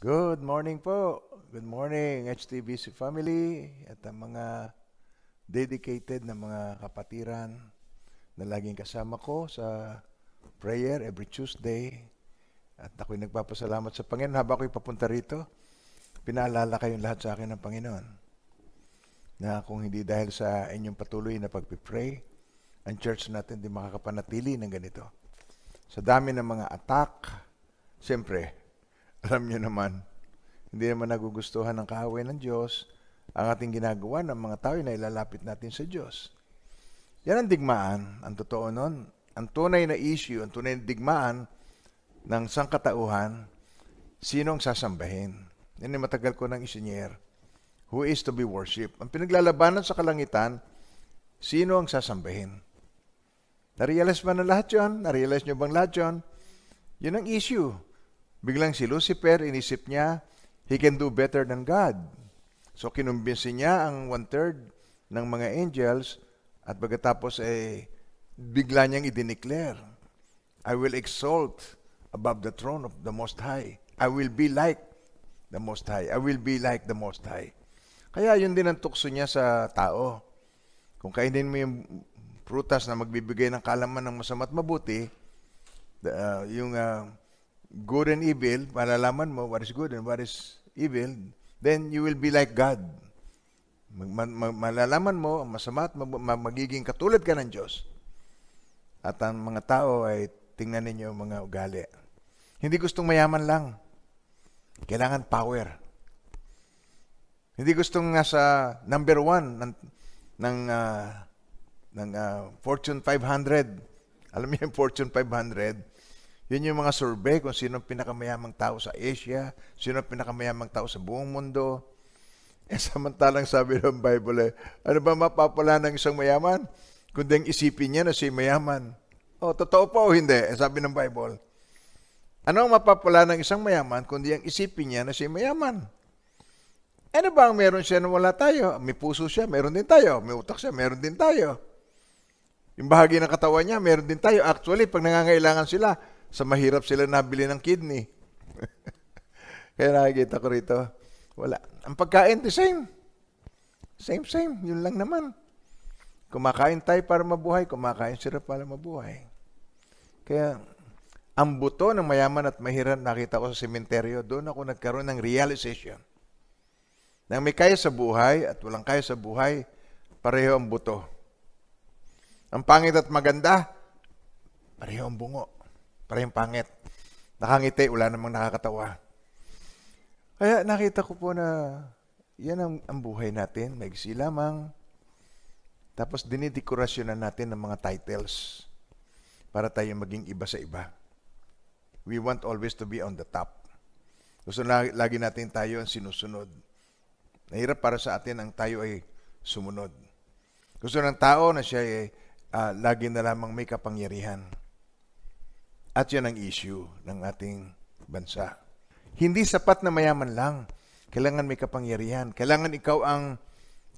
Good morning po. Good morning HTBC family at ang mga dedicated na mga kapatiran na laging kasama ko sa prayer every Tuesday. At ako'y nagpapasalamat sa Panginoon habang ako'y papunta rito. Pinaalala kayong lahat sa akin ng Panginoon na kung hindi dahil sa inyong patuloy na pagpipray, ang church natin di makakapanatili ng ganito. Sa dami ng mga attack, siyempre, Alam nyo naman, hindi naman nagugustuhan ng kaaway ng Diyos ang ating ginagawa ng mga tao na ilalapit natin sa Diyos. Yan ang digmaan, ang totoo nun. Ang tunay na issue, ang tunay na digmaan ng sangkatauhan, sino ang sasambahin? Yan ay matagal ko ng isinyer. Who is to be worshipped? Ang pinaglalabanan sa kalangitan, sino ang sasambahin? Narealize ba na lahat yun? Narealize nyo bang lahat yun? Yun ang issue. Biglang si Lucifer, inisip niya, he can do better than God. So kinumbinsi niya ang one-third ng mga angels at pagkatapos eh, bigla niyang idineclare, I will exalt above the throne of the Most High. I will be like the Most High. I will be like the Most High. Kaya yun din ang tukso niya sa tao. Kung kainin mo yung prutas na magbibigay ng kalaman ng at mabuti, the, uh, yung uh, good and evil, para alaman mo what is good and what is evil, then you will be like God. Mag- malalaman mo ang masama at mag- magiging katulad ka ng Diyos. At ang mga tao ay tingnan ninyo mga ugali. Hindi gustong mayaman lang. Kailangan power. Hindi gustong nasa number one ng, ng, uh, ng uh, Fortune 500. Alam niyo yung Fortune 500? Yun yung mga survey kung sino ang pinakamayamang tao sa Asia, sino ang pinakamayamang tao sa buong mundo. Eh, samantalang sabi ng Bible, eh, ano ba mapapala ng isang mayaman? Kundi ang isipin niya na si mayaman. O, oh, totoo po o hindi? Eh, sabi ng Bible. Ano ang mapapala ng isang mayaman? Kundi ang isipin niya na si mayaman. Ano ba ang meron siya na wala tayo? May puso siya, meron din tayo. May utak siya, meron din tayo. Yung bahagi ng katawan niya, meron din tayo. Actually, pag nangangailangan sila, sa mahirap sila nabili ng kidney. Kaya nakikita ko rito, wala. Ang pagkain, the same. Same, same. Yun lang naman. Kumakain tayo para mabuhay, kumakain sila para mabuhay. Kaya, ang buto ng mayaman at mahirap nakita ko sa sementeryo, doon ako nagkaroon ng realization. Nang may kaya sa buhay at walang kaya sa buhay, pareho ang buto. Ang pangit at maganda, pareho ang bungo. Parang pangit. Nakangiti, wala namang nakakatawa. Kaya nakita ko po na yan ang, ang buhay natin. Maigsi lamang. Tapos dinidekorasyonan natin ng mga titles para tayo maging iba sa iba. We want always to be on the top. Gusto na lagi natin tayo ang sinusunod. Nahirap para sa atin ang tayo ay sumunod. Gusto ng tao na siya ay uh, lagi na lamang may kapangyarihan. At yun ang issue ng ating bansa. Hindi sapat na mayaman lang. Kailangan may kapangyarihan. Kailangan ikaw ang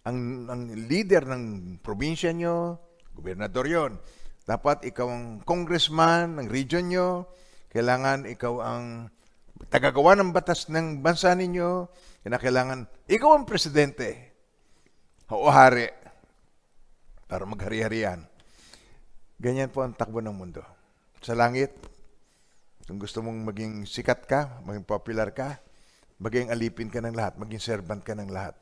ang, ang leader ng probinsya nyo, gobernador yon. Dapat ikaw ang congressman ng region nyo. Kailangan ikaw ang tagagawa ng batas ng bansa ninyo. Kailangan ikaw ang presidente o hari para maghari-harian. Ganyan po ang takbo ng mundo sa langit. Kung gusto mong maging sikat ka, maging popular ka, maging alipin ka ng lahat, maging servant ka ng lahat.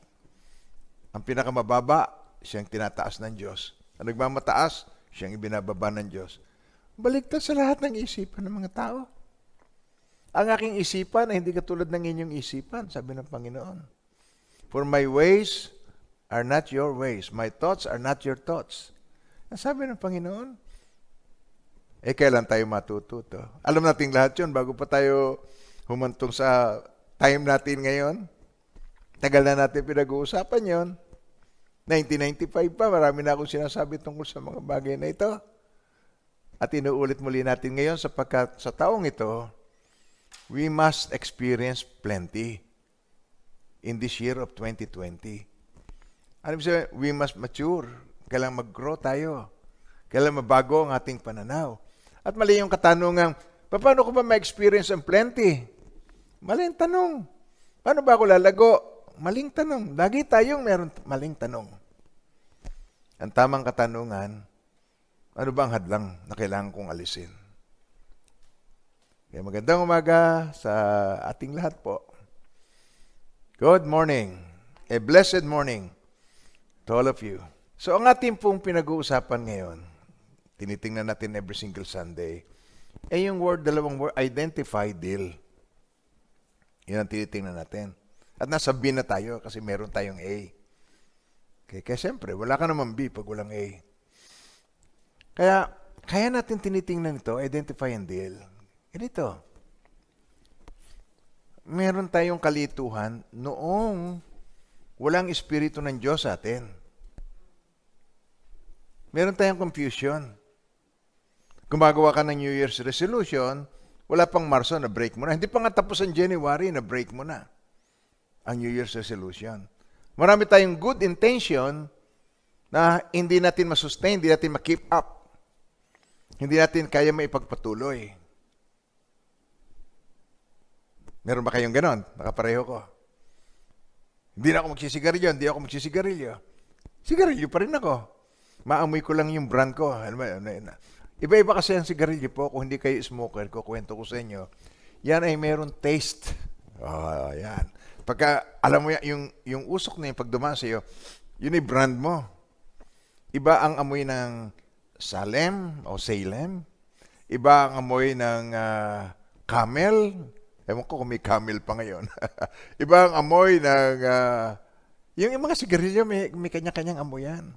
Ang pinakamababa, siyang tinataas ng Diyos. Ang nagmamataas, siyang ibinababa ng Diyos. Baligtad sa lahat ng isipan ng mga tao. Ang aking isipan ay hindi katulad ng inyong isipan, sabi ng Panginoon. For my ways are not your ways. My thoughts are not your thoughts. Ang sabi ng Panginoon, eh, kailan tayo matututo? Alam natin lahat yun bago pa tayo humantong sa time natin ngayon. Tagal na natin pinag-uusapan yon. 1995 pa, marami na akong sinasabi tungkol sa mga bagay na ito. At inuulit muli natin ngayon sapagkat sa taong ito, we must experience plenty in this year of 2020. Ano sabi? We must mature. Kailangan mag-grow tayo. Kailangan mabago ang ating pananaw. At mali yung katanungan, paano ko ba ma-experience ang plenty? Maling tanong. Paano ba ako lalago? Maling tanong. Lagi tayong meron maling tanong. Ang tamang katanungan, ano ba ang hadlang na kailangan kong alisin? Kaya magandang umaga sa ating lahat po. Good morning. A blessed morning to all of you. So ang ating pong pinag-uusapan ngayon tinitingnan natin every single Sunday, eh yung word, dalawang word, identify, deal. Yun ang tinitingnan natin. At nasa B na tayo kasi meron tayong A. Okay, kaya siyempre, wala ka naman B pag walang A. Kaya, kaya natin tinitingnan ito, identify and deal. ito. Meron tayong kalituhan noong walang Espiritu ng Diyos sa atin. Meron tayong confusion gumagawa ka ng New Year's resolution, wala pang Marso, na-break mo na. Hindi pa nga tapos ang January, na-break mo na ang New Year's resolution. Marami tayong good intention na hindi natin masustain, hindi natin ma-keep up. Hindi natin kaya maipagpatuloy. Meron ba kayong ganon? Nakapareho ko. Hindi na ako magsisigarilyo, hindi ako magsisigarilyo. Sigarilyo pa rin ako. Maamoy ko lang yung brand ko. Ano ba, ano Iba-iba kasi ang sigarilyo po. Kung hindi kayo smoker, kukwento ko sa inyo. Yan ay meron taste. Oh, yan. Pagka, alam mo yan, yung, yung usok na yung sa iyo, yun ay brand mo. Iba ang amoy ng Salem o Salem. Iba ang amoy ng uh, Camel. Ewan ko kung may Camel pa ngayon. Iba ang amoy ng... Uh, yung, yung mga sigarilyo, may, may kanya-kanyang amoy yan.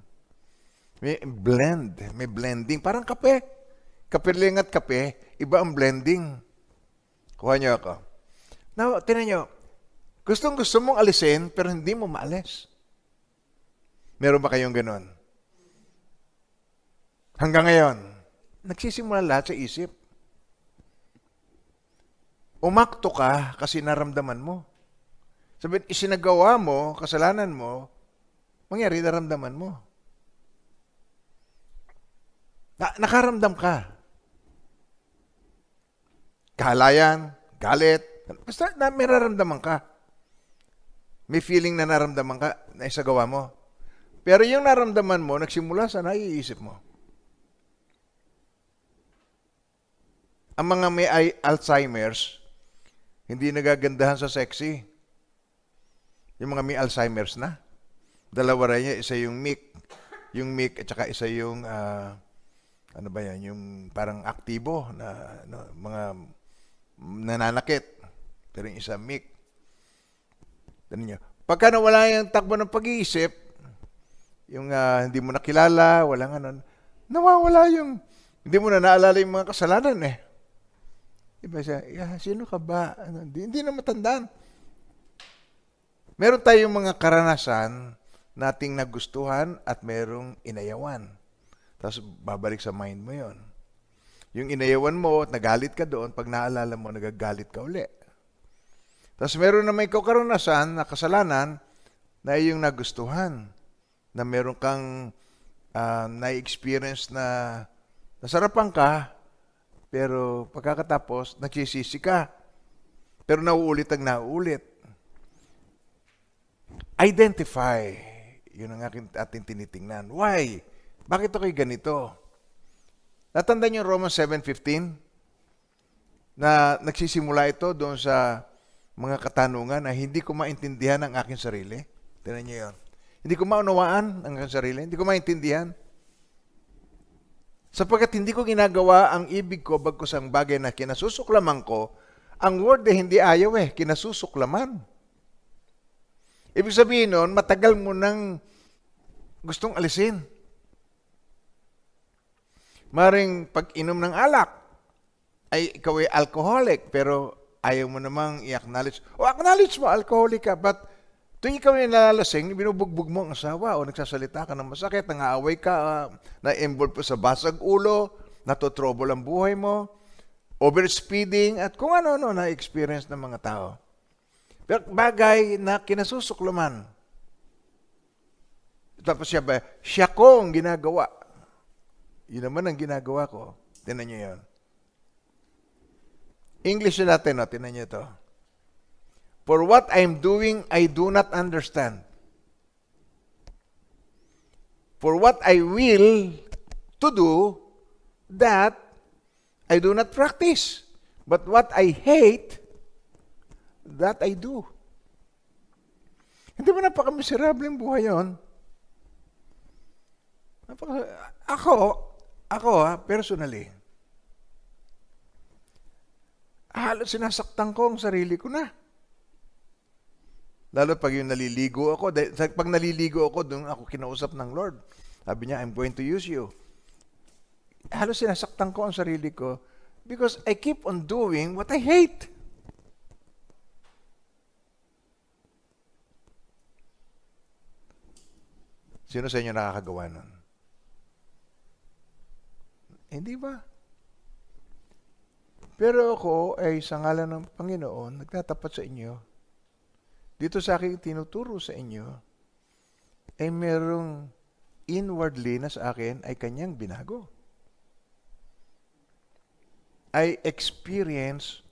May blend, may blending. Parang kape. Kapiling at kape, iba ang blending. Kuha niyo ako. Now, tinan niyo, gustong gusto mong alisin, pero hindi mo maalis. Meron ba kayong ganun? Hanggang ngayon, nagsisimula lahat sa isip. Umakto ka kasi naramdaman mo. Sabihin, isinagawa mo, kasalanan mo, mangyari naramdaman mo. Na- nakaramdam ka. Kahalayan, galit, basta na, may nararamdaman ka. May feeling na nararamdaman ka na isagawa mo. Pero yung nararamdaman mo, nagsimula sa naiisip mo. Ang mga may Alzheimer's, hindi nagagandahan sa sexy. Yung mga may Alzheimer's na. Dalawa rin niya, isa yung mic, yung mic at saka isa yung uh, ano ba yan, yung parang aktibo na ano, mga nananakit. Pero yung isa, mic. Tanong nyo, pagka nawala yung takbo ng pag-iisip, yung uh, hindi mo nakilala, walang ano, nawawala yung, hindi mo na naalala yung mga kasalanan eh. Diba siya, yeah, sino ka ba? Ano, hindi, hindi na matandaan. Meron tayong mga karanasan nating nagustuhan at merong inayawan. Tapos babalik sa mind mo yon. Yung inayawan mo at nagalit ka doon, pag naalala mo, nagagalit ka uli. Tapos meron na may kakaranasan na kasalanan na iyong nagustuhan, na meron kang uh, na-experience na nasarapan ka, pero pagkakatapos, nagsisisi ka. Pero nauulit ang nauulit. Identify. Yun ang aking, ating tinitingnan. Why? Bakit ako'y ganito? Natanda niyo Romans 7.15 na nagsisimula ito doon sa mga katanungan na hindi ko maintindihan ang aking sarili. Tinan niyo yon. Hindi ko maunawaan ang aking sarili. Hindi ko maintindihan. Sapagkat hindi ko ginagawa ang ibig ko bagkus ang bagay na kinasusuklaman ko, ang word eh hindi ayaw eh, kinasusuklaman. Ibig sabihin nun, matagal mo nang gustong alisin. Maring pag-inom ng alak, ay ikaw ay alcoholic, pero ayaw mo namang i-acknowledge. O acknowledge mo, alcoholic ka, but tuwing ikaw ay nalalasing, binubugbog mo ang asawa o nagsasalita ka ng masakit, nangaaway ka, uh, na-involve sa basag ulo, natotrobol ang buhay mo, overspeeding, at kung ano-ano na experience ng mga tao. Pero bagay na kinasusukluman. Tapos siya ba, siya kong ginagawa. Yun naman ang ginagawa ko. Tinan nyo yun. English na natin, no? tinan nyo ito. For what I'm doing, I do not understand. For what I will to do, that I do not practice. But what I hate, that I do. Hindi ba napaka-miserable yung buhay yun? Napaka, ako, ako ha, personally, halos sinasaktan ko ang sarili ko na. Lalo pag yung naliligo ako, dahil, pag naliligo ako, doon ako kinausap ng Lord. Sabi niya, I'm going to use you. Halos sinasaktan ko ang sarili ko because I keep on doing what I hate. Sino sa inyo nakakagawa nun? Hindi eh, ba? Pero ako ay sa ngalan ng Panginoon, nagtatapat sa inyo. Dito sa akin tinuturo sa inyo ay merong inwardly na sa akin ay kanyang binago. I experience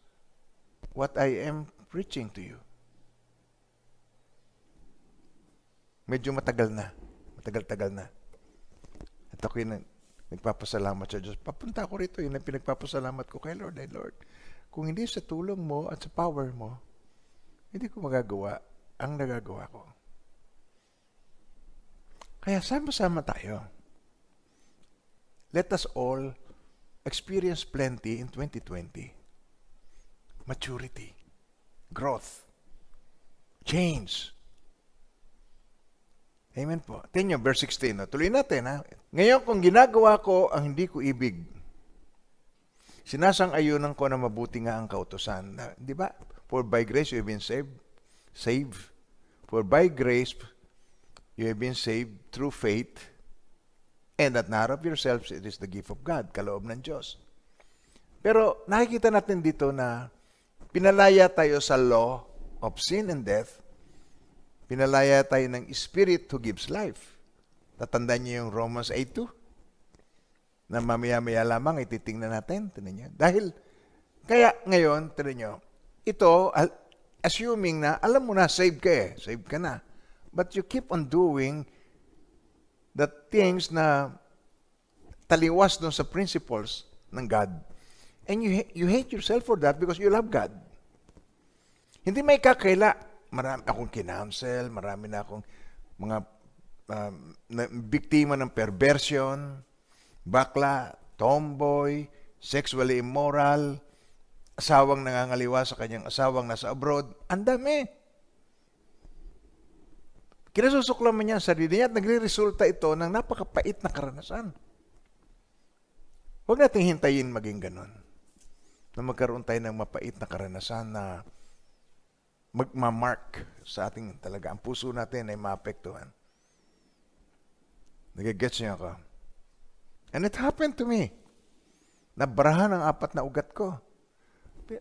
what I am preaching to you. Medyo matagal na. Matagal-tagal na. At ako ako'y Nagpapasalamat sa Diyos. Papunta ko rito, yun ang pinagpapasalamat ko kay Lord. Ay Lord, kung hindi sa tulong mo at sa power mo, hindi ko magagawa ang nagagawa ko. Kaya sama-sama tayo. Let us all experience plenty in 2020. Maturity, growth, change, Amen po. Tingnan verse 16. No? Tuloy natin. Ha? Ngayon, kung ginagawa ko ang hindi ko ibig, sinasang-ayunan ko na mabuti nga ang kautosan. Di ba? For by grace you have been saved. Saved. For by grace you have been saved through faith. And that not of yourselves, it is the gift of God, kaloob ng Diyos. Pero nakikita natin dito na pinalaya tayo sa law of sin and death Pinalaya tayo ng Spirit who gives life. Tatandaan niyo yung Romans 8.2 na mamaya-maya lamang ititingnan natin. Tinan niyo. Dahil, kaya ngayon, tinan niyo, ito, assuming na, alam mo na, save ka eh, save ka na. But you keep on doing the things na taliwas dun sa principles ng God. And you, you hate yourself for that because you love God. Hindi may kakaila marami akong kinounsel, marami na akong mga um, biktima ng perversion, bakla, tomboy, sexually immoral, asawang nangangaliwa sa kanyang asawang nasa abroad. Ang dami. Kinasusuklaman niya ang sarili niya at nagre-resulta ito ng napakapait na karanasan. Huwag nating hintayin maging ganon na magkaroon tayo ng mapait na karanasan na magmamark sa ating talaga. Ang puso natin ay maapektuhan. Nagigets niyo ako? And it happened to me. Nabrahan ang apat na ugat ko.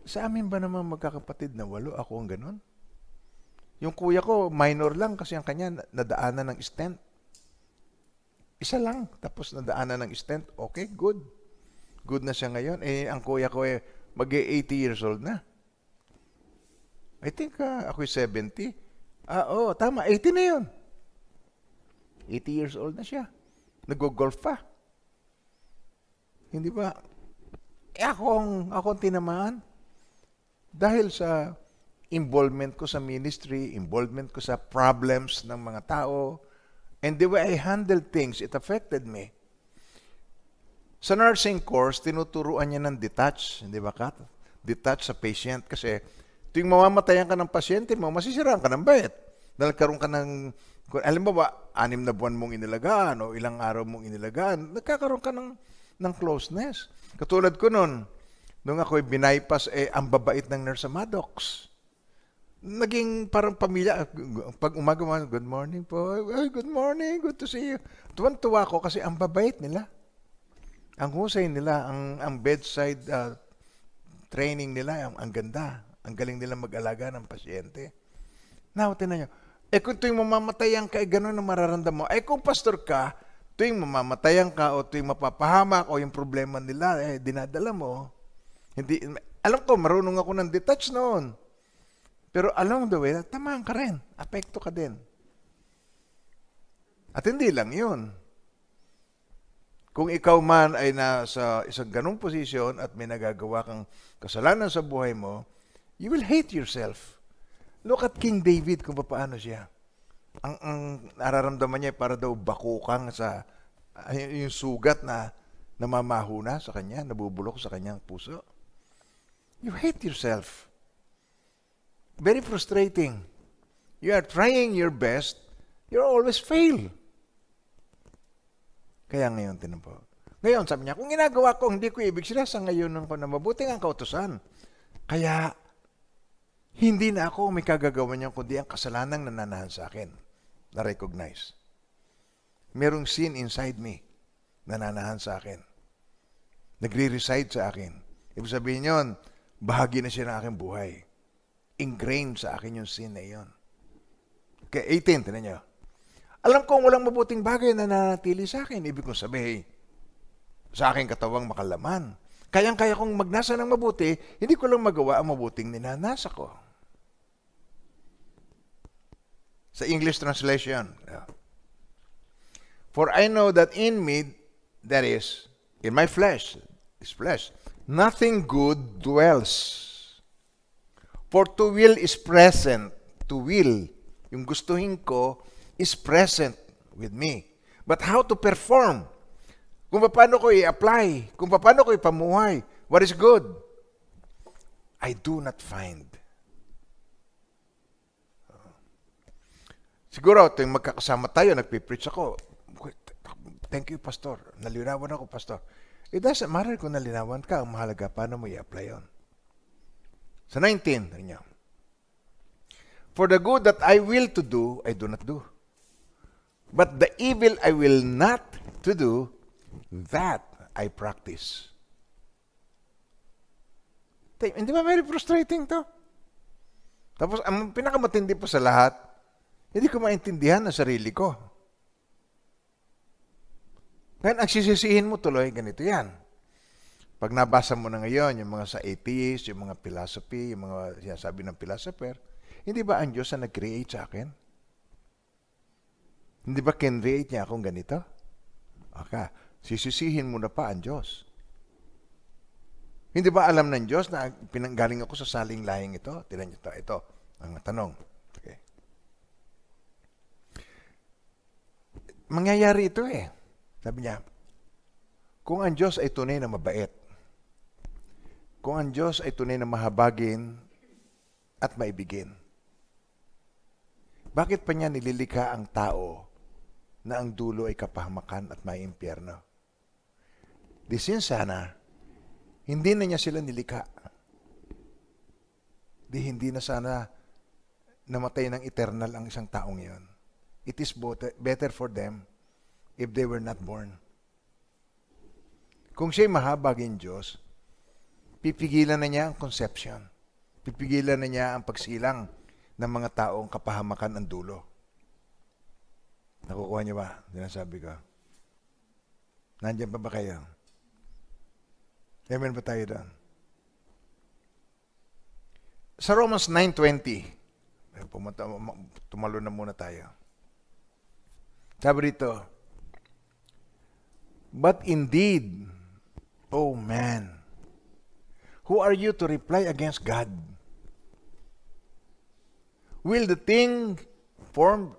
Sa amin ba naman magkakapatid na walo? Ako ang ganun? Yung kuya ko, minor lang kasi ang kanya nadaanan ng stent. Isa lang. Tapos nadaanan ng stent. Okay, good. Good na siya ngayon. Eh, ang kuya ko eh, mag 80 years old na. I think uh, ako'y 70. Ah, oo, oh, tama, 80 na yun. 80 years old na siya. Nag-golf pa. Hindi ba? Eh, akong, akong tinamaan. Dahil sa involvement ko sa ministry, involvement ko sa problems ng mga tao, and the way I handled things, it affected me. Sa nursing course, tinuturuan niya ng detach, hindi ba Kat? Detach sa patient kasi Tuwing mamamatayan ka ng pasyente mo, masisiraan ka ng bayat. Dahil karoon ka ng, alam mo ba, anim na buwan mong inilagaan o ilang araw mong inilagaan, nagkakaroon ka ng, ng closeness. Katulad ko noon, nung ako'y binaypas, eh, ang babait ng nurse Maddox. Naging parang pamilya. Pag umaga mo, good morning po. Ay, good morning. Good to see you. Tuwan-tuwa ako kasi ang babait nila. Ang husay nila, ang, ang bedside uh, training nila, ang, ang ganda. Ang galing nila mag-alaga ng pasyente. Now, tinan nyo. Eh kung tuwing mamamatayan ka, eh ganun ang mararamdam mo. Eh kung pastor ka, tuwing mamamatayan ka o tuwing mapapahamak o yung problema nila, eh dinadala mo. Hindi, alam ko, marunong ako ng detach noon. Pero along the way, tamaan ka rin. Apekto ka din. At hindi lang yun. Kung ikaw man ay nasa isang ganong posisyon at may nagagawa kang kasalanan sa buhay mo, You will hate yourself. Look at King David kung paano siya. Ang, ang nararamdaman niya para daw bakukang sa yung sugat na namamahuna sa kanya, nabubulok sa kanyang puso. You hate yourself. Very frustrating. You are trying your best, you always fail. Kaya ngayon, tinan po. Ngayon, sabi niya, kung ginagawa ko, hindi ko ibig sila, sa ngayon ng ko na mabuting ang kautosan. Kaya, hindi na ako may kagagawa niyan kundi ang kasalanang nananahan sa akin. Na-recognize. Merong sin inside me. Nananahan sa akin. Nagre-reside sa akin. Ibig sabihin yon, bahagi na siya ng aking buhay. Ingrained sa akin yung sin na yon. Kaya 18, tinan niyo. Alam ko walang mabuting bagay na nanatili sa akin. Ibig kong sabihin, sa aking katawang makalaman, Kayang-kaya kong magnasa ng mabuti, hindi ko lang magawa ang mabuting ninanasa ko. Sa English translation, For I know that in me, that is, in my flesh, is flesh, nothing good dwells. For to will is present. To will, yung gustuhin ko, is present with me. But how to perform? Kung paano ko i-apply, kung paano ko ipamuhay, what is good? I do not find. Siguro, tuwing magkakasama tayo, nagpipreach ako, thank you, Pastor. Nalinawan ako, Pastor. It doesn't matter kung nalinawan ka. Ang mahalaga, paano mo i-apply yun? Sa 19, ano niya. For the good that I will to do, I do not do. But the evil I will not to do, That I practice. Tay, Hindi ba very frustrating to? Tapos, ang pinakamatindi pa sa lahat, hindi ko maintindihan ang sarili ko. Ngayon, ang sisisihin mo tuloy, ganito yan. Pag nabasa mo na ngayon, yung mga sa atheist, yung mga philosophy, yung mga sinasabi ng philosopher, hindi ba ang Diyos ang nag-create sa akin? Hindi ba kinreate niya akong ganito? Okay. Sisisihin mo na pa ang Diyos. Hindi ba alam ng Diyos na pinanggaling ako sa saling lahing ito? Tinan niyo ito. Ito ang tanong. Okay. Mangyayari ito eh. Sabi niya, kung ang Diyos ay tunay na mabait, kung ang Diyos ay tunay na mahabagin at maibigin, bakit pa niya nililika ang tao na ang dulo ay kapahamakan at may impyerno? Di sin sana, hindi na niya sila nilikha. Di hindi na sana namatay ng eternal ang isang taong yon. It is better for them if they were not born. Kung siya'y mahabagin Diyos, pipigilan na niya ang conception. Pipigilan na niya ang pagsilang ng mga taong kapahamakan ang dulo. Nakukuha niyo ba? Dinasabi ko. Nandiyan pa ba kayo? Amen ba tayo doon? Sa Romans 9.20, pumunta, tumalo na muna tayo. Sabi dito, But indeed, O oh man, who are you to reply against God? Will the thing formed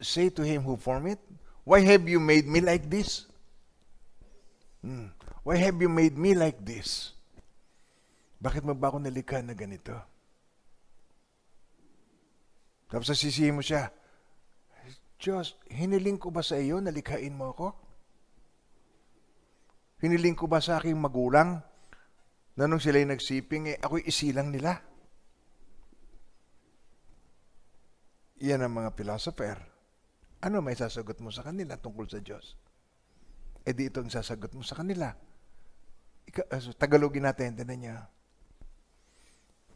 say to him who formed it, Why have you made me like this? Hmm. Why have you made me like this? Bakit mo ba ako nalikha na ganito? Tapos sisihin mo siya, Diyos, hiniling ko ba sa iyo na likhain mo ako? Hiniling ko ba sa aking magulang na nung sila'y nagsiping, eh, ako'y isilang nila? Iyan ang mga philosopher. Ano may sasagot mo sa kanila tungkol sa Diyos? E di ito sasagot mo sa kanila. Ika, eh, so, Tagalogin natin, tinan niya.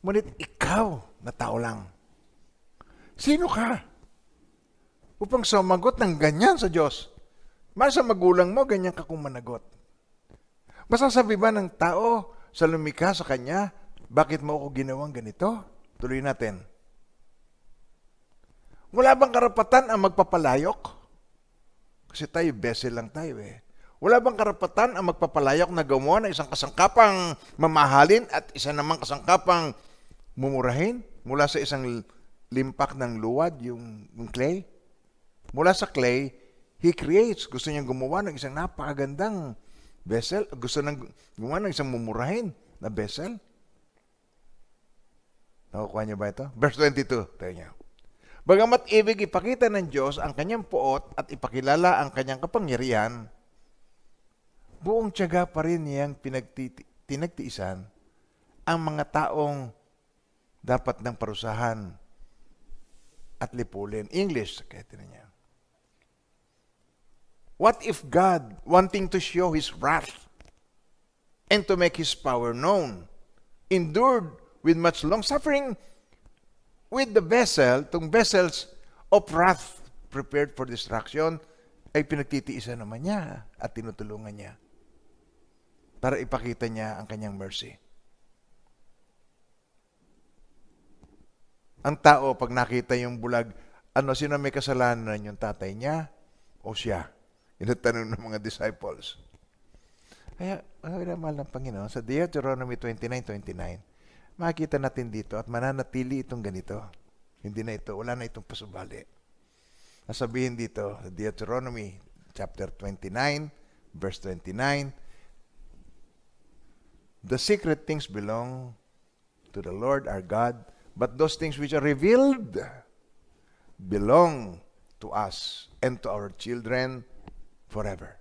Ngunit ikaw na tao lang. Sino ka? Upang sumagot ng ganyan sa Diyos. Masa magulang mo, ganyan ka kung managot. Masasabi ba ng tao sa lumika sa kanya, bakit mo ako ginawang ganito? Tuloy natin. Wala bang karapatan ang magpapalayok? Kasi tayo, vessel lang tayo eh. Wala bang karapatan ang magpapalayok na gumawa ng isang kasangkapang mamahalin at isa namang kasangkapang mumurahin mula sa isang limpak ng luwad, yung, yung clay? Mula sa clay, he creates. Gusto niyang gumawa ng isang napakagandang vessel. Gusto nang gumawa ng isang mumurahin na vessel. Nakukuha niyo ba ito? Verse 22, tayo niyo. Bagamat ibig ipakita ng Diyos ang kanyang puot at ipakilala ang kanyang kapangyarihan, buong tiyaga pa rin niyang pinagtiisan ang mga taong dapat ng parusahan at lipulin. English, kaya tinan niya. What if God, wanting to show His wrath and to make His power known, endured with much long suffering with the vessel, tong vessels of wrath prepared for destruction, ay pinagtitiisan naman niya at tinutulungan niya para ipakita niya ang kanyang mercy. Ang tao, pag nakita yung bulag, ano, sino may kasalanan? Yung tatay niya o siya? Yun ang ng mga disciples. Kaya, mga mahal ng Panginoon, sa Deuteronomy 29.29, makikita natin dito at mananatili itong ganito. Hindi na ito, wala na itong pasubali. Nasabihin dito, sa Deuteronomy chapter 29, verse 29, The secret things belong to the Lord our God, but those things which are revealed belong to us and to our children forever,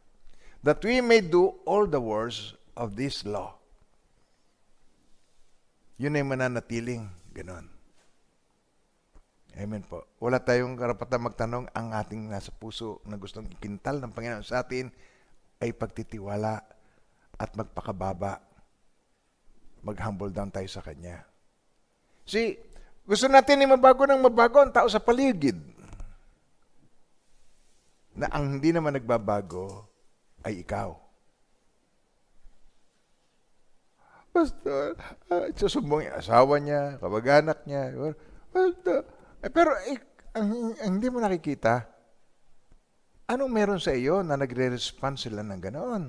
that we may do all the words of this law. Yun ay mananatiling ganon. Amen po. Wala tayong karapatang magtanong ang ating nasa puso na gustong ikintal ng Panginoon sa atin ay pagtitiwala at magpakababa mag-humble down tayo sa Kanya. See, gusto natin yung mabago ng mabago ang tao sa paligid. Na ang hindi naman nagbabago ay ikaw. Pastor, uh, ah, susumbong yung asawa niya, kabag-anak niya. Pastor, eh, pero eh, ang, ang hindi mo nakikita, anong meron sa iyo na nagre-respond sila ng ganoon?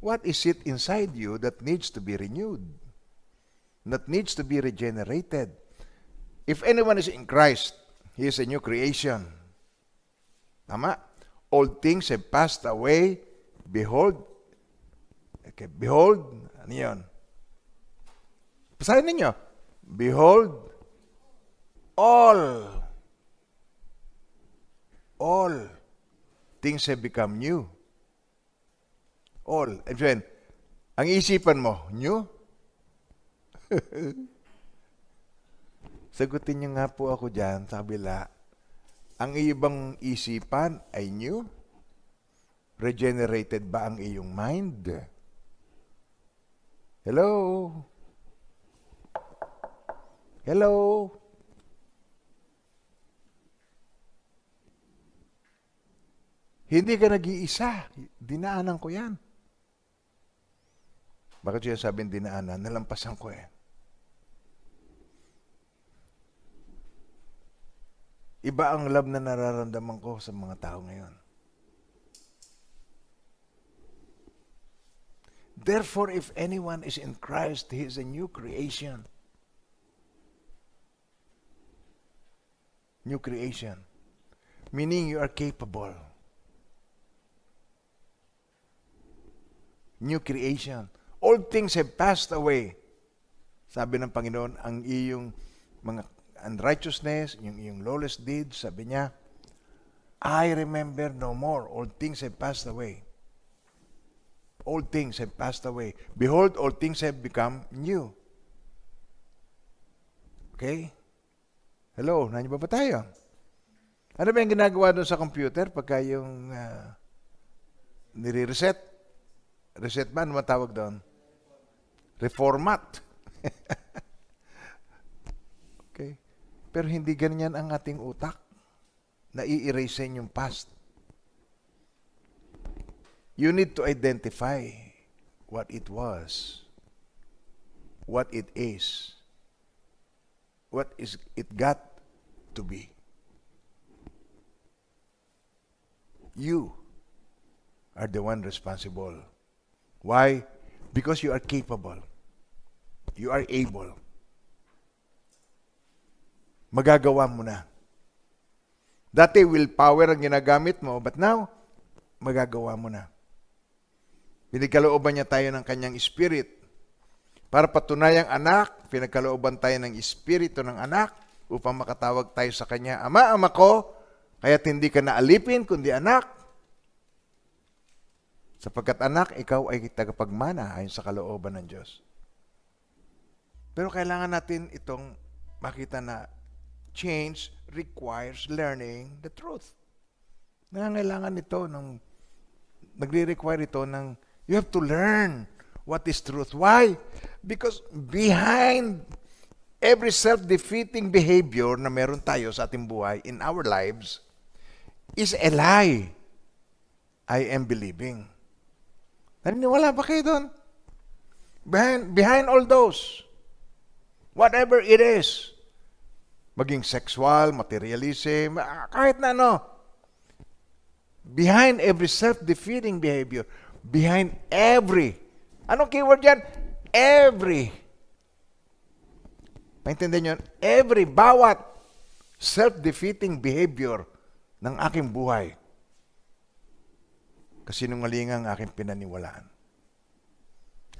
What is it inside you that needs to be renewed? That needs to be regenerated? If anyone is in Christ, he is a new creation. Tama? All things have passed away. Behold, okay, behold, ano yun? Pasahin ninyo. Behold, all, all things have become new. all. And eh, friend, ang isipan mo, new? Sagutin niyo nga po ako dyan sa kabila. Ang ibang isipan ay new? Regenerated ba ang iyong mind? Hello? Hello? Hindi ka nag-iisa. Dinaanan ko yan. Bakit siya sabing dinaanan? Nalampasan ko eh. Iba ang love na nararamdaman ko sa mga tao ngayon. Therefore, if anyone is in Christ, he is a new creation. New creation. Meaning you are capable. New creation. All things have passed away. Sabi ng Panginoon, ang iyong mga unrighteousness, yung iyong lawless deeds, sabi niya, I remember no more. All things have passed away. All things have passed away. Behold, all things have become new. Okay? Hello, nandiyo ba ba tayo? Ano ba yung ginagawa doon sa computer pagka yung uh, nire-reset? Reset ba? Ano matawag doon? reformat. okay? Pero hindi ganyan ang ating utak. Nai-erase yung past. You need to identify what it was, what it is, what is it got to be. You are the one responsible. Why? Because you are capable. You are able. Magagawa mo na. Dati will power ang ginagamit mo, but now, magagawa mo na. Pinagkalooban niya tayo ng kanyang spirit. Para patunayang anak, pinagkalooban tayo ng espiritu ng anak upang makatawag tayo sa kanya, Ama, Ama ko, kaya't hindi ka naalipin, kundi anak. Sapagkat anak, ikaw ay tagapagmana ayon sa kalooban ng Diyos. Pero kailangan natin itong makita na change requires learning the truth. Nangangailangan ito ng, nagre-require ito ng, you have to learn what is truth. Why? Because behind every self-defeating behavior na meron tayo sa ating buhay, in our lives, is a lie. I am believing. Naniniwala ba kayo doon? Behind, behind all those, Whatever it is. Maging sexual, materialism, ah, kahit na ano. Behind every self-defeating behavior, behind every, anong keyword yan? Every. Maintindihan nyo? Every, bawat self-defeating behavior ng aking buhay. Kasinungalingan ang aking pinaniwalaan.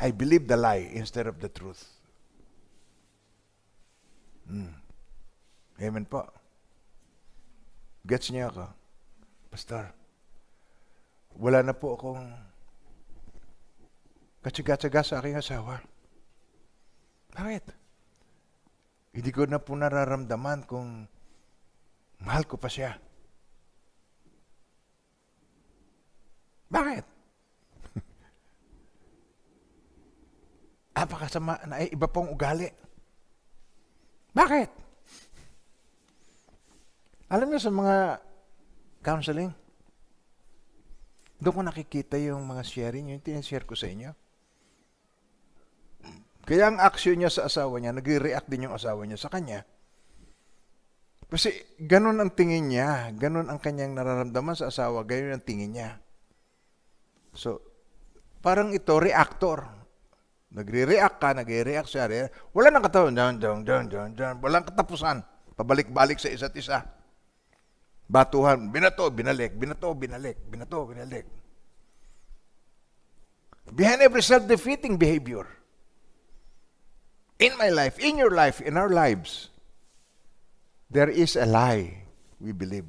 I believe the lie instead of the truth. Mm. Amen po. Gets niya ako. Pastor, wala na po akong katsaga-tsaga sa aking asawa. Bakit? Hindi ko na po nararamdaman kung mahal ko pa siya. Bakit? Apakasama na eh, iba pong ugali. Bakit? Alam niyo sa mga counseling, doon ko nakikita yung mga sharing, yung tinishare ko sa inyo. Kaya ang action niya sa asawa niya, nagre-react din yung asawa niya sa kanya. Kasi ganun ang tingin niya, ganun ang kanyang nararamdaman sa asawa, ganun ang tingin niya. So, parang ito, reactor. Nagre-react ka, nagre-react siya. wala nang katawan. Dun, dun, dun, dun, dun. Walang katapusan. Pabalik-balik sa isa't isa. Batuhan, binato, binalik, binato, binalik, binato, binalik. Behind every self-defeating behavior. In my life, in your life, in our lives, there is a lie we believe.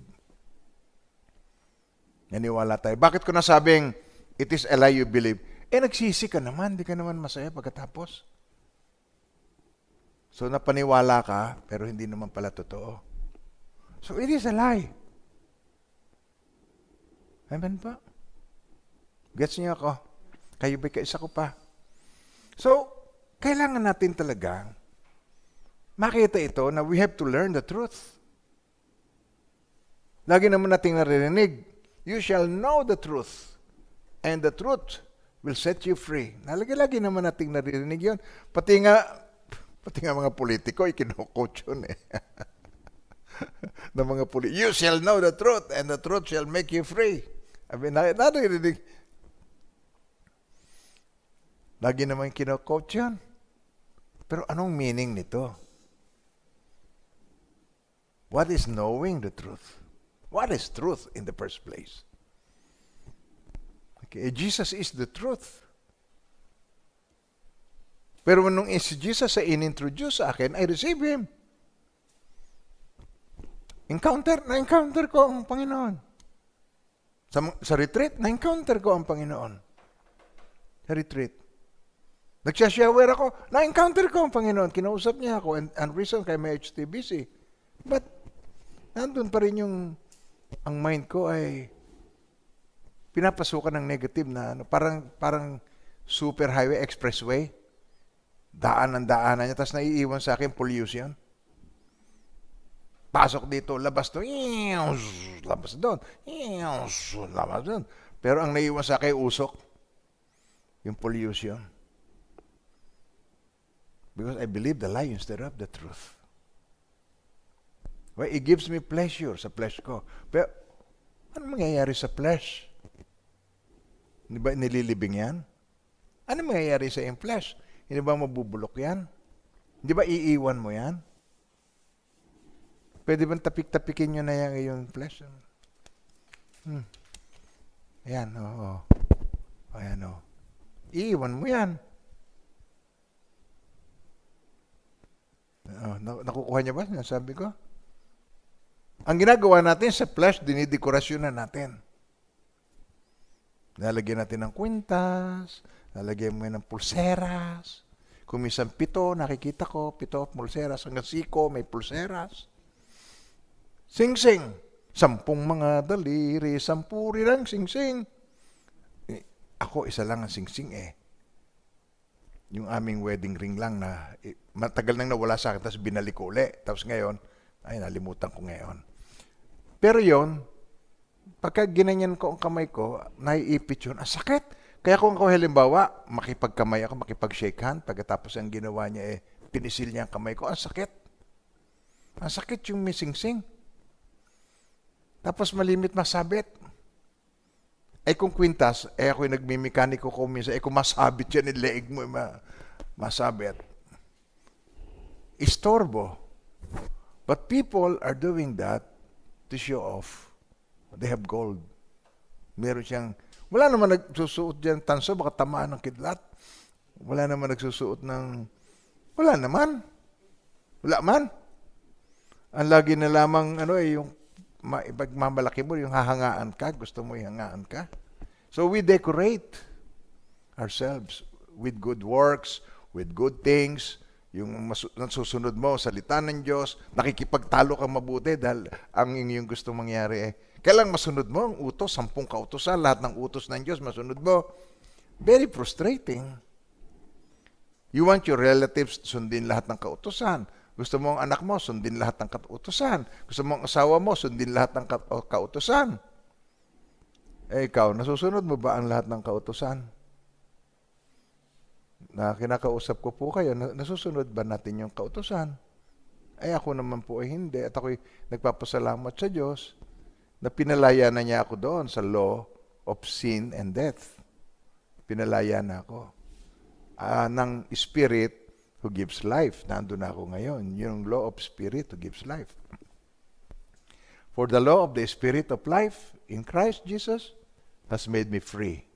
Naniwala tayo. Bakit ko nasabing it is a lie you believe? Eh nagsisi ka naman, di ka naman masaya pagkatapos. So napaniwala ka, pero hindi naman pala totoo. So it is a lie. Amen pa? Gets niyo ako? Kayo ba kaisa ko pa? So, kailangan natin talaga makita ito na we have to learn the truth. Lagi naman nating naririnig, you shall know the truth, and the truth will set you free. Nalagi-lagi naman nating naririnig yun. Pati nga, pati nga mga politiko, ikinocoach yun eh. Na mga puli. You shall know the truth and the truth shall make you free. I mean, naririnig. Lagi naman kinocoach yan. Pero anong meaning nito? What is knowing the truth? What is truth in the first place? Okay, eh, Jesus is the truth. Pero nung si Jesus ay inintroduce sa akin, I receive Him. Encounter, na-encounter ko ang Panginoon. Sa, sa retreat, na-encounter ko ang Panginoon. Sa retreat. Nagsashower ako, na-encounter ko ang Panginoon. Kinausap niya ako and, and reason kay may HTBC. But, nandun pa rin yung, ang mind ko ay pinapasukan ng negative na ano, parang, parang super highway, expressway. Daan ang daanan niya, tapos naiiwan sa akin pollution. Pasok dito, labas to, labas doon, labas doon. Pero ang naiiwan sa akin, usok. Yung pollution. Because I believe the lie instead of the truth. Well, it gives me pleasure sa flesh ko. Pero ano mangyayari sa flesh? Hindi ba nililibing yan? Ano mangyayari sa iyong flesh? Hindi ba mabubulok yan? Hindi ba iiwan mo yan? Pwede bang tapik-tapikin nyo na yan iyong flesh? Hmm. Ayan, oo. Ayan, oo. Iiwan mo yan. Oh, nakukuha niya ba? Sabi ko. Ang ginagawa natin sa flesh, dinidekorasyon na natin. Lalagyan natin ng kwintas, lalagyan mo ng pulseras. Kung minsan pito, nakikita ko, pito at pulseras. Hanggang siko, may pulseras. Sing-sing. Sampung mga daliri, sampuri lang sing-sing. Eh, ako, isa lang ang sing-sing eh. Yung aming wedding ring lang na eh, matagal nang nawala sa akin, tapos binalik ko ulit. Tapos ngayon, ay, nalimutan ko ngayon. Pero yon pagka ginanyan ko ang kamay ko, naiipit yun. Ang sakit! Kaya kung ako halimbawa, makipagkamay ako, makipag-shake hand, pagkatapos ang ginawa niya eh, pinisil niya ang kamay ko, ang sakit. Ang sakit yung sing. Tapos malimit masabit. Ay eh, kung kwintas, eh ako yung nagmimikaniko ko minsan, eh kung masabit yan yung eh, leeg mo, eh, ma masabit. Istorbo. But people are doing that to show off. They have gold. Meron siyang, wala naman nagsusuot dyan tanso, baka tamaan ng kidlat. Wala naman nagsusuot ng, wala naman. Wala man. Ang lagi na lamang, ano eh, yung pagmamalaki mo, yung hahangaan ka, gusto mo ihangaan ka. So we decorate ourselves with good works, with good things, yung nasusunod mo, salita ng Diyos, nakikipagtalo kang mabuti dahil ang inyong gusto mangyari eh, Kailan masunod mo ang utos? Sampung kautosan, lahat ng utos ng Diyos, masunod mo. Very frustrating. You want your relatives, sundin lahat ng kautosan. Gusto mo ang anak mo, sundin lahat ng kautosan. Gusto mo ang asawa mo, sundin lahat ng ka- oh, kautosan. Eh ikaw, nasusunod mo ba ang lahat ng kautosan? Na kinakausap ko po kayo, nasusunod ba natin yung kautosan? Ay eh, ako naman po ay hindi at ako'y nagpapasalamat sa Diyos na pinalaya na niya ako doon sa law of sin and death. Pinalaya na ako. Uh, ng Spirit who gives life. Nandun na ako ngayon. Yung law of Spirit who gives life. For the law of the Spirit of life in Christ Jesus has made me free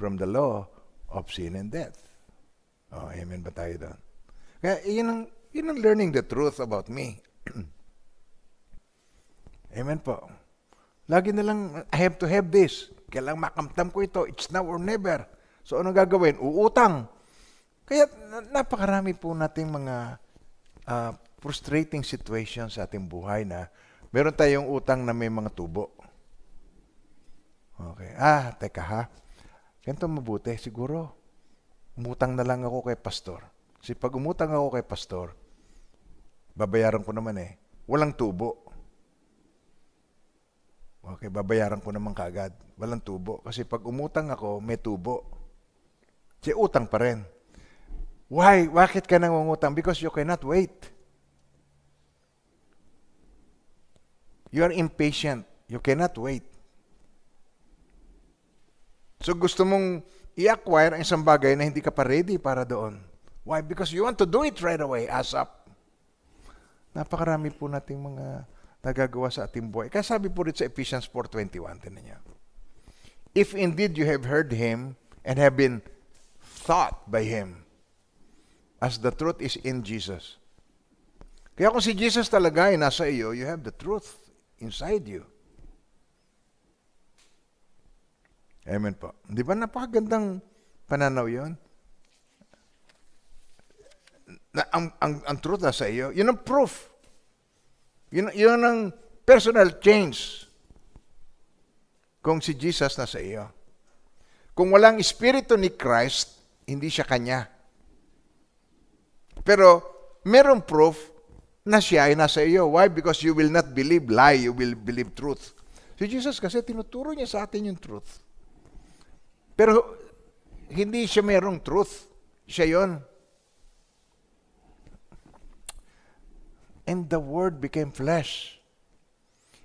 from the law of sin and death. Oh, amen ba tayo doon? Kaya yun ang, yun ang learning the truth about me. amen po. Lagi na lang, I have to have this. Kailang makamtam ko ito. It's now or never. So ano gagawin? Uutang. Kaya napakarami po nating mga uh, frustrating situations sa ating buhay na meron tayong utang na may mga tubo. Okay. Ah, teka ha. Ganito mabuti. Siguro, umutang na lang ako kay pastor. Kasi pag umutang ako kay pastor, babayaran ko naman eh. Walang tubo. Okay, babayaran ko naman kagad. Walang tubo. Kasi pag umutang ako, may tubo. Kasi utang pa rin. Why? Bakit ka nang umutang? Because you cannot wait. You are impatient. You cannot wait. So gusto mong i-acquire ang isang bagay na hindi ka pa ready para doon. Why? Because you want to do it right away, as ASAP. Napakarami po nating mga nagagawa sa ating buhay. Kaya sabi po rin sa Ephesians 4.21, tinan niya. If indeed you have heard Him and have been thought by Him, as the truth is in Jesus. Kaya kung si Jesus talaga ay nasa iyo, you have the truth inside you. Amen po. Di ba napakagandang pananaw yon? Na, ang, ang, ang truth nasa iyo, yun ang proof yun, yun ang personal change kung si Jesus na sa iyo. Kung walang Espiritu ni Christ, hindi siya Kanya. Pero meron proof na siya ay nasa iyo. Why? Because you will not believe lie, you will believe truth. Si Jesus kasi tinuturo niya sa atin yung truth. Pero hindi siya merong truth. Siya yon And the Word became flesh.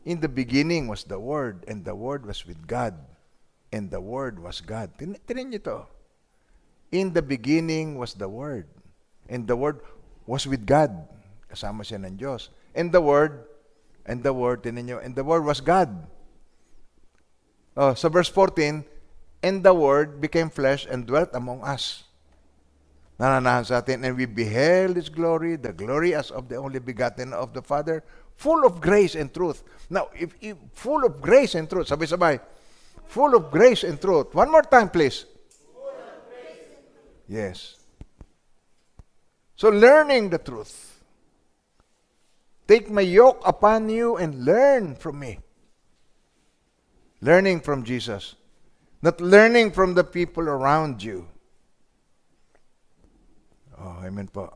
In the beginning was the Word, and the Word was with God, and the Word was God. Tin niyo to. In the beginning was the Word, and the Word was with God. Kasama siya ng Diyos. And the Word, and the Word, tinan niyo, and the Word was God. Oh, so verse 14, And the Word became flesh and dwelt among us. nananahan sa atin, and we beheld His glory, the glory as of the only begotten of the Father, full of grace and truth. Now, if, if full of grace and truth, sabay-sabay, full of grace and truth. One more time, please. Yes. So learning the truth. Take my yoke upon you and learn from me. Learning from Jesus. Not learning from the people around you. Oh, amen po.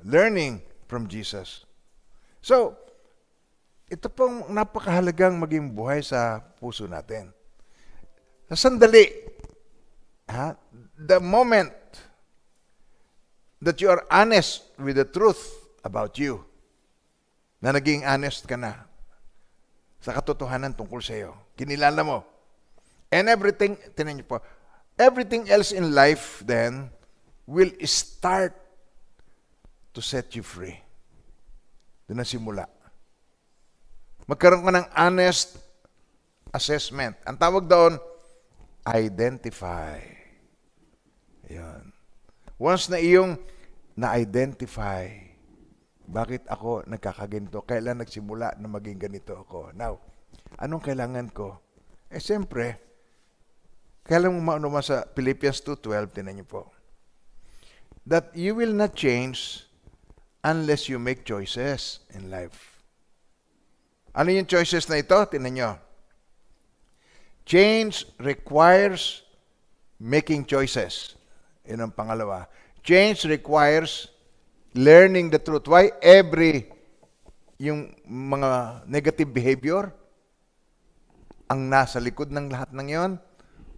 Learning from Jesus. So, ito pong napakahalagang maging buhay sa puso natin. Sa sandali, ha? the moment that you are honest with the truth about you, na naging honest ka na sa katotohanan tungkol sa iyo, kinilala mo, and everything, tinan niyo po, everything else in life then will start to set you free. Doon na simula. Magkaroon ka ng honest assessment. Ang tawag doon, identify. Yan. Once na iyong na-identify, bakit ako nagkakaginto? Kailan nagsimula na maging ganito ako? Now, anong kailangan ko? Eh, siyempre, kailan mo maano sa Philippians 2.12, tinan niyo po that you will not change unless you make choices in life. Ano yung choices na ito? Tinan nyo. Change requires making choices. Yun ang pangalawa. Change requires learning the truth. Why? Every, yung mga negative behavior, ang nasa likod ng lahat ng yon,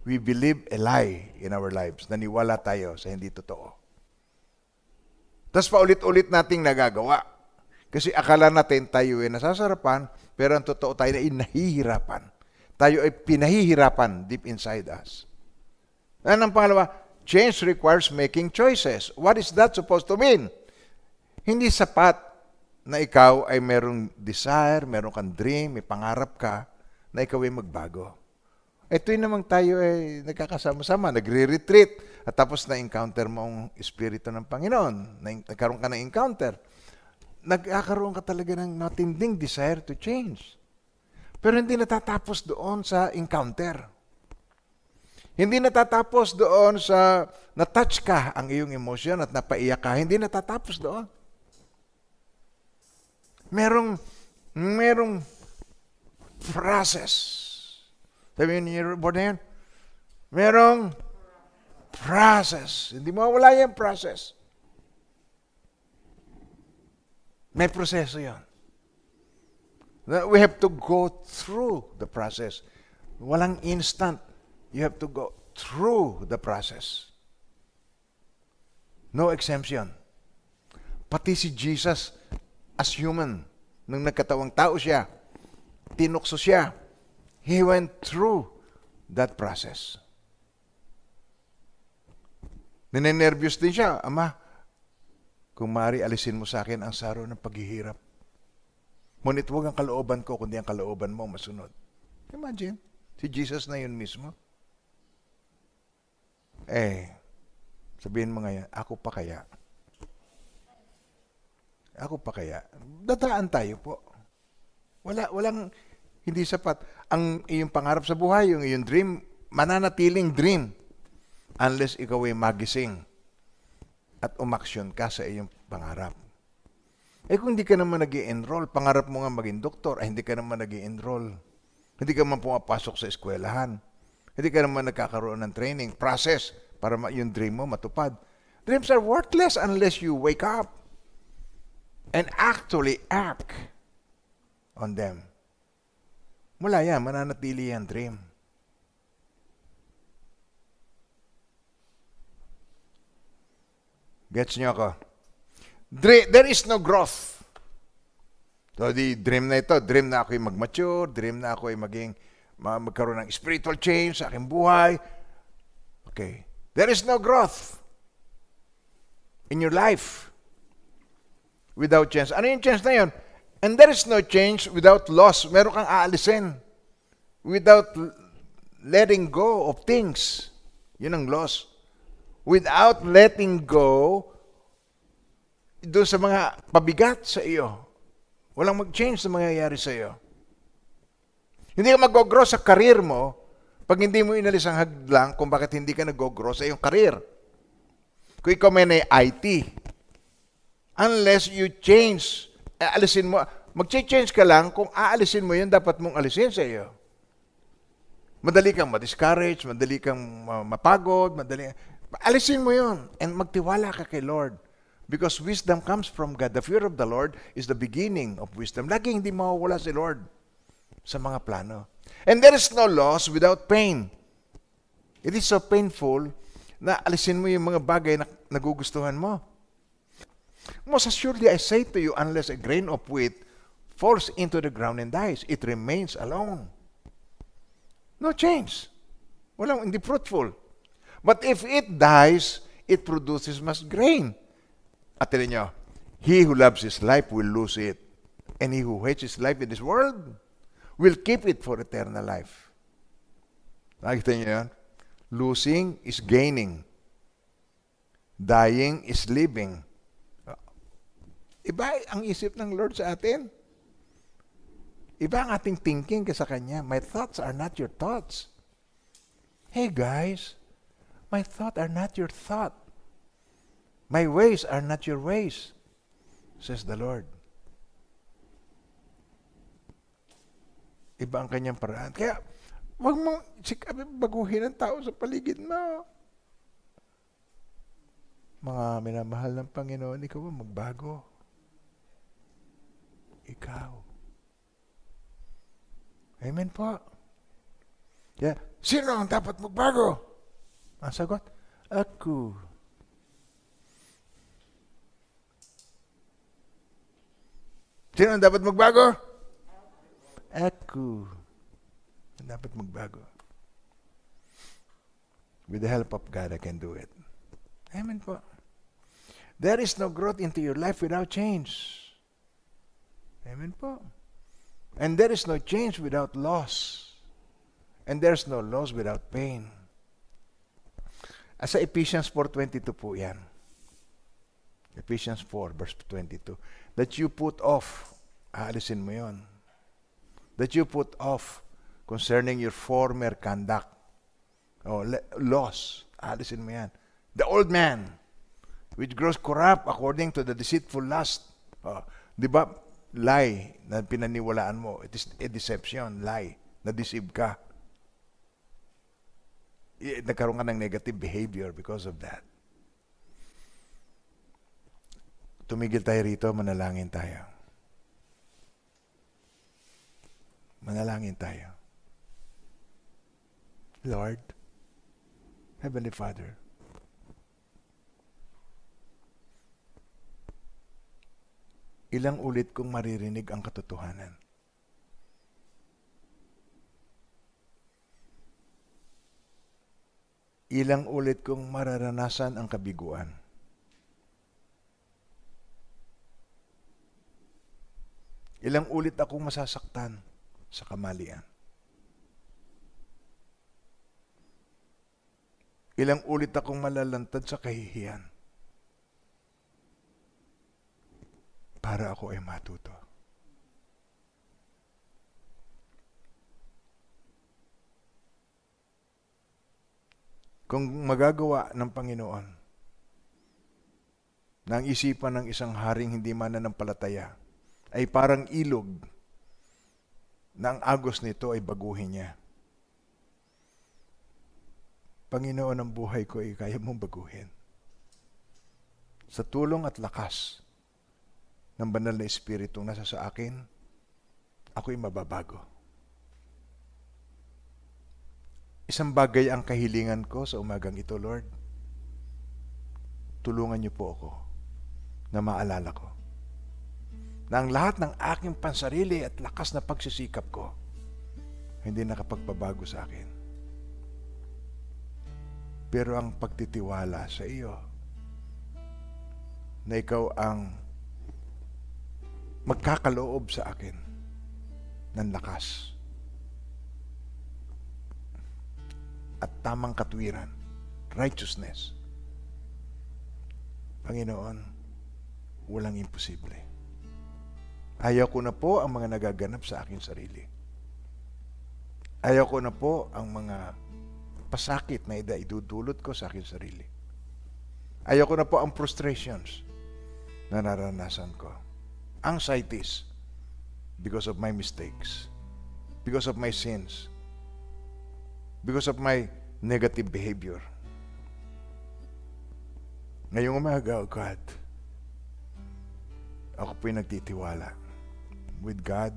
we believe a lie in our lives. Naniwala tayo sa hindi totoo. Tapos paulit-ulit nating nagagawa. Kasi akala natin tayo ay nasasarapan, pero ang totoo tayo ay nahihirapan. Tayo ay pinahihirapan deep inside us. Ano ang pangalawa, change requires making choices. What is that supposed to mean? Hindi sapat na ikaw ay merong desire, merong kang dream, may pangarap ka, na ikaw ay magbago. Ito'y namang tayo ay nagkakasama-sama, nagre-retreat, at tapos na-encounter mo ang Espiritu ng Panginoon. Nagkaroon ka ng encounter. Nagkakaroon ka talaga ng matinding desire to change. Pero hindi natatapos doon sa encounter. Hindi natatapos doon sa na-touch ka ang iyong emotion at napaiyak ka. Hindi natatapos doon. Merong, merong process. Sabi niyo, Bordeaux, merong process. Hindi mawala yung process. May proseso yan. We have to go through the process. Walang instant. You have to go through the process. No exemption. Pati si Jesus as human, nung nagkatawang tao siya, tinukso siya, He went through that process. Ninenervyos din siya, Ama, kung maaari alisin mo sa akin ang saro ng paghihirap. Ngunit huwag ang kalooban ko, kundi ang kalooban mo masunod. Imagine, si Jesus na yun mismo. Eh, sabihin mo ngayon, ako pa kaya? Ako pa kaya? Dataan tayo po. Wala, walang, hindi sapat. Ang iyong pangarap sa buhay, yung iyong dream, mananatiling dream unless ikaw ay magising at umaksyon ka sa iyong pangarap. Eh kung hindi ka naman nag enroll pangarap mo nga maging doktor, ay hindi ka naman nag enroll Hindi ka man pumapasok sa eskwelahan. Hindi ka naman nagkakaroon ng training, process, para yung dream mo matupad. Dreams are worthless unless you wake up and actually act on them. Mula yan, mananatili yan dream. Gets niyo ako? Dre- there is no growth. So, di dream na ito. Dream na ako'y mag-mature. Dream na ako'y maging, magkaroon ng spiritual change sa aking buhay. Okay. There is no growth in your life without change. Ano yung change na yun? And there is no change without loss. Meron kang aalisin. Without letting go of things. Yun ang loss without letting go doon sa mga pabigat sa iyo. Walang mag-change na mangyayari sa iyo. Hindi ka mag-grow sa karir mo pag hindi mo inalis ang haglang kung bakit hindi ka nag-grow sa iyong karir. Kung ikaw may IT, unless you change, alisin mo, mag-change ka lang, kung aalisin mo yun, dapat mong alisin sa iyo. Madali kang ma-discourage, madali kang mapagod, madali, Alisin mo yon and magtiwala ka kay Lord. Because wisdom comes from God. The fear of the Lord is the beginning of wisdom. Lagi hindi mawawala si Lord sa mga plano. And there is no loss without pain. It is so painful na alisin mo yung mga bagay na nagugustuhan mo. Most assuredly, I say to you, unless a grain of wheat falls into the ground and dies, it remains alone. No change. Walang, hindi fruitful. But if it dies, it produces much grain. Atin ninyo, he who loves his life will lose it. And he who hates his life in this world will keep it for eternal life. Nakikita niyo yan? Losing is gaining. Dying is living. Iba ang isip ng Lord sa atin. Iba ang ating thinking kesa Kanya. My thoughts are not your thoughts. Hey guys, My thoughts are not your thought. My ways are not your ways, says the Lord. Iba ang kanyang paraan. Kaya, wag mong sikapin baguhin ang tao sa paligid mo. Mga minamahal ng Panginoon, ikaw ang magbago. Ikaw. Amen po. Yeah. sino ang dapat magbago? Han sa godt, at Gud Sino ang dapat magbago? Aku. Dapat magbago. With the help of God, I can do it. Amen po. There is no growth into your life without change. Amen po. And there is no change without loss. And there's no loss without pain. Sa Ephesians 4.22 po yan. Ephesians 4 verse 22. That you put off, aalisin mo yon. That you put off concerning your former conduct. Oh, loss, aalisin mo yan. The old man, which grows corrupt according to the deceitful lust. Oh, di ba? Lie na pinaniwalaan mo. It is a deception, lie. Na-deceive ka. Eh, nagkaroon ka ng negative behavior because of that. Tumigil tayo rito, manalangin tayo. Manalangin tayo. Lord, Heavenly Father, ilang ulit kong maririnig ang katotohanan ilang ulit kong mararanasan ang kabiguan. Ilang ulit akong masasaktan sa kamalian. Ilang ulit akong malalantad sa kahihiyan para ako ay matuto. kung magagawa ng Panginoon na ang isipan ng isang haring hindi mananampalataya ay parang ilog na ang agos nito ay baguhin niya. Panginoon, ang buhay ko ay kaya mong baguhin. Sa tulong at lakas ng banal na Espiritu nasa sa akin, ako'y mababago. Isang bagay ang kahilingan ko sa umagang ito, Lord. Tulungan niyo po ako na maalala ko na ang lahat ng aking pansarili at lakas na pagsisikap ko hindi nakapagpabago sa akin. Pero ang pagtitiwala sa iyo na ikaw ang magkakaloob sa akin ng lakas at tamang katwiran. Righteousness. Panginoon, walang imposible. Ayaw ko na po ang mga nagaganap sa aking sarili. Ayaw ko na po ang mga pasakit na idudulot ko sa aking sarili. Ayaw ko na po ang frustrations na naranasan ko. Anxieties because of my mistakes, because of my sins, because of my negative behavior. Ngayong umaga, oh God, ako po'y nagtitiwala. With God,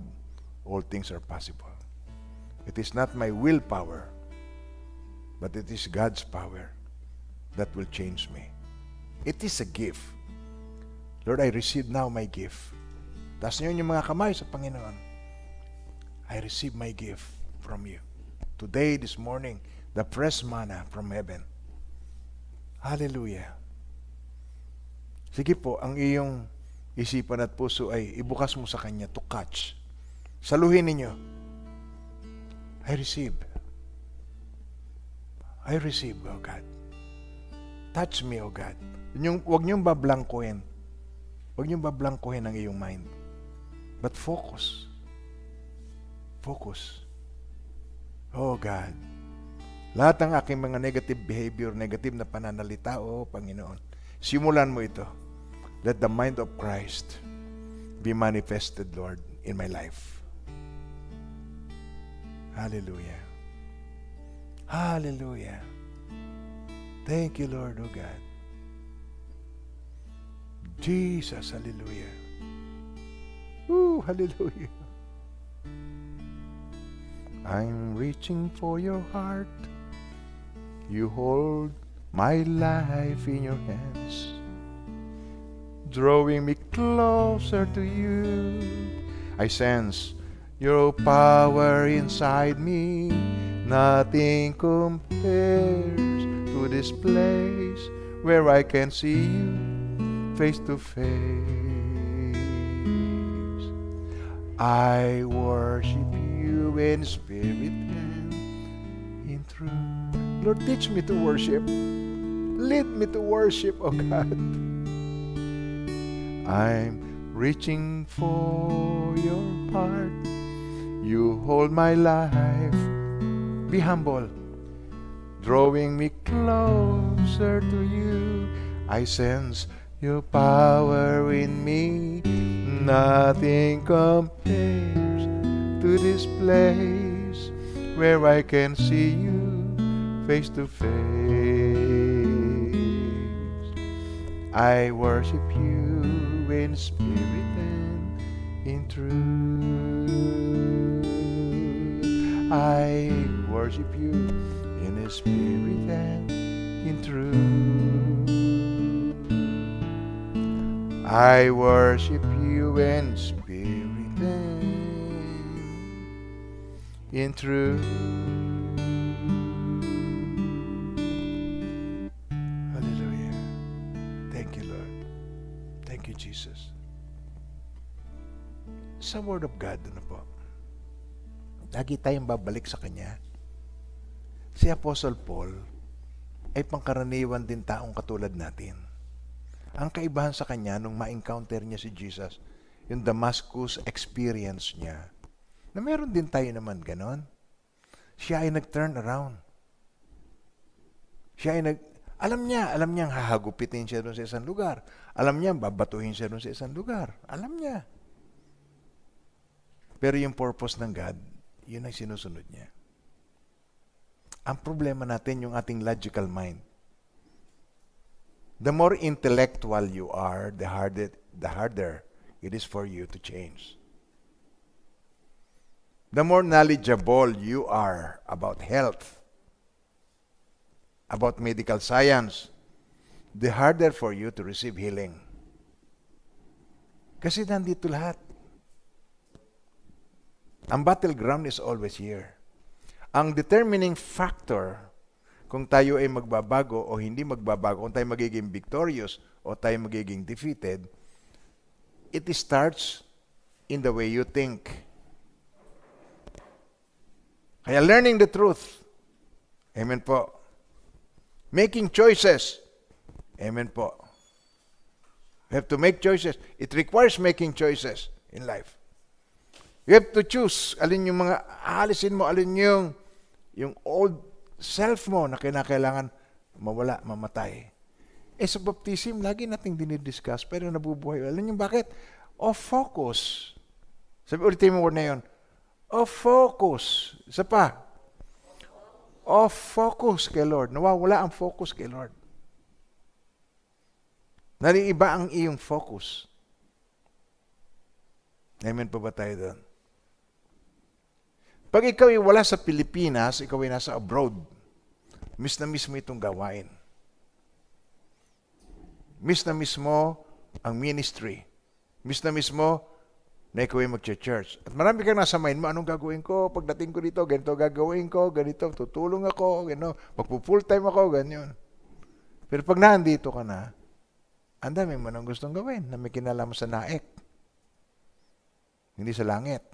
all things are possible. It is not my willpower, but it is God's power that will change me. It is a gift. Lord, I receive now my gift. Taas niyo yung mga kamay sa Panginoon. I receive my gift from you today, this morning, the fresh manna from heaven. Hallelujah. Sige po, ang iyong isipan at puso ay ibukas mo sa Kanya to catch. Saluhin ninyo. I receive. I receive, O oh God. Touch me, O oh God. Yung, huwag niyong bablangkuhin. Huwag niyong bablangkuhin ang iyong mind. But focus. Focus. Oh God, lahat ng aking mga negative behavior, negative na pananalita, oh Panginoon, simulan mo ito. Let the mind of Christ be manifested, Lord, in my life. Hallelujah. Hallelujah. Thank you, Lord, oh God. Jesus, hallelujah. Ooh, hallelujah. I'm reaching for your heart. You hold my life in your hands, drawing me closer to you. I sense your power inside me. Nothing compares to this place where I can see you face to face. I worship you in spirit and in truth. Lord, teach me to worship. Lead me to worship, oh God. I'm reaching for your heart. You hold my life. Be humble, drawing me closer to you. I sense your power in me. Nothing compares to this place where I can see you face to face. I worship you in spirit and in truth. I worship you in spirit and in truth. I worship you in spirit. in through hallelujah thank you lord thank you jesus sa word of god ano po lagi tayong babalik sa kanya si apostle paul ay pangkaraniwan din taong katulad natin ang kaibahan sa kanya nung ma-encounter niya si Jesus, yung Damascus experience niya, na meron din tayo naman ganon. Siya ay nag-turn around. Siya ay nag... Alam niya, alam niya hahagupitin siya doon sa isang lugar. Alam niya, babatuhin siya doon sa isang lugar. Alam niya. Pero yung purpose ng God, yun ang sinusunod niya. Ang problema natin, yung ating logical mind. The more intellectual you are, the harder, the harder it is for you to change the more knowledgeable you are about health, about medical science, the harder for you to receive healing. Kasi nandito lahat. Ang battleground is always here. Ang determining factor kung tayo ay magbabago o hindi magbabago, kung tayo magiging victorious o tayo magiging defeated, it starts in the way you think. Kaya learning the truth. Amen po. Making choices. Amen po. You have to make choices. It requires making choices in life. You have to choose alin yung mga aalisin mo, alin yung yung old self mo na kinakailangan mawala, mamatay. Eh sa baptism, lagi nating dinidiscuss pero nabubuhay. Alam niyo bakit? Off focus. Sabi ulitin mo word na yun, Of focus. Isa pa. Of focus kay Lord. Nawawala ang focus kay Lord. Nariiba ang iyong focus. Amen pa ba tayo doon? Pag ikaw ay wala sa Pilipinas, ikaw ay nasa abroad, miss na miss mo itong gawain. Miss na miss mo ang ministry. Miss na miss mo na ikaw ay magcha-church. At marami kang nasa mind mo, anong gagawin ko? Pagdating ko dito, ganito gagawin ko, ganito, tutulong ako, gano, magpo-full time ako, ganyan. Pero pag nandito ka na, ang dami mo nang gustong gawin na may kinalaman sa naik. Hindi sa langit.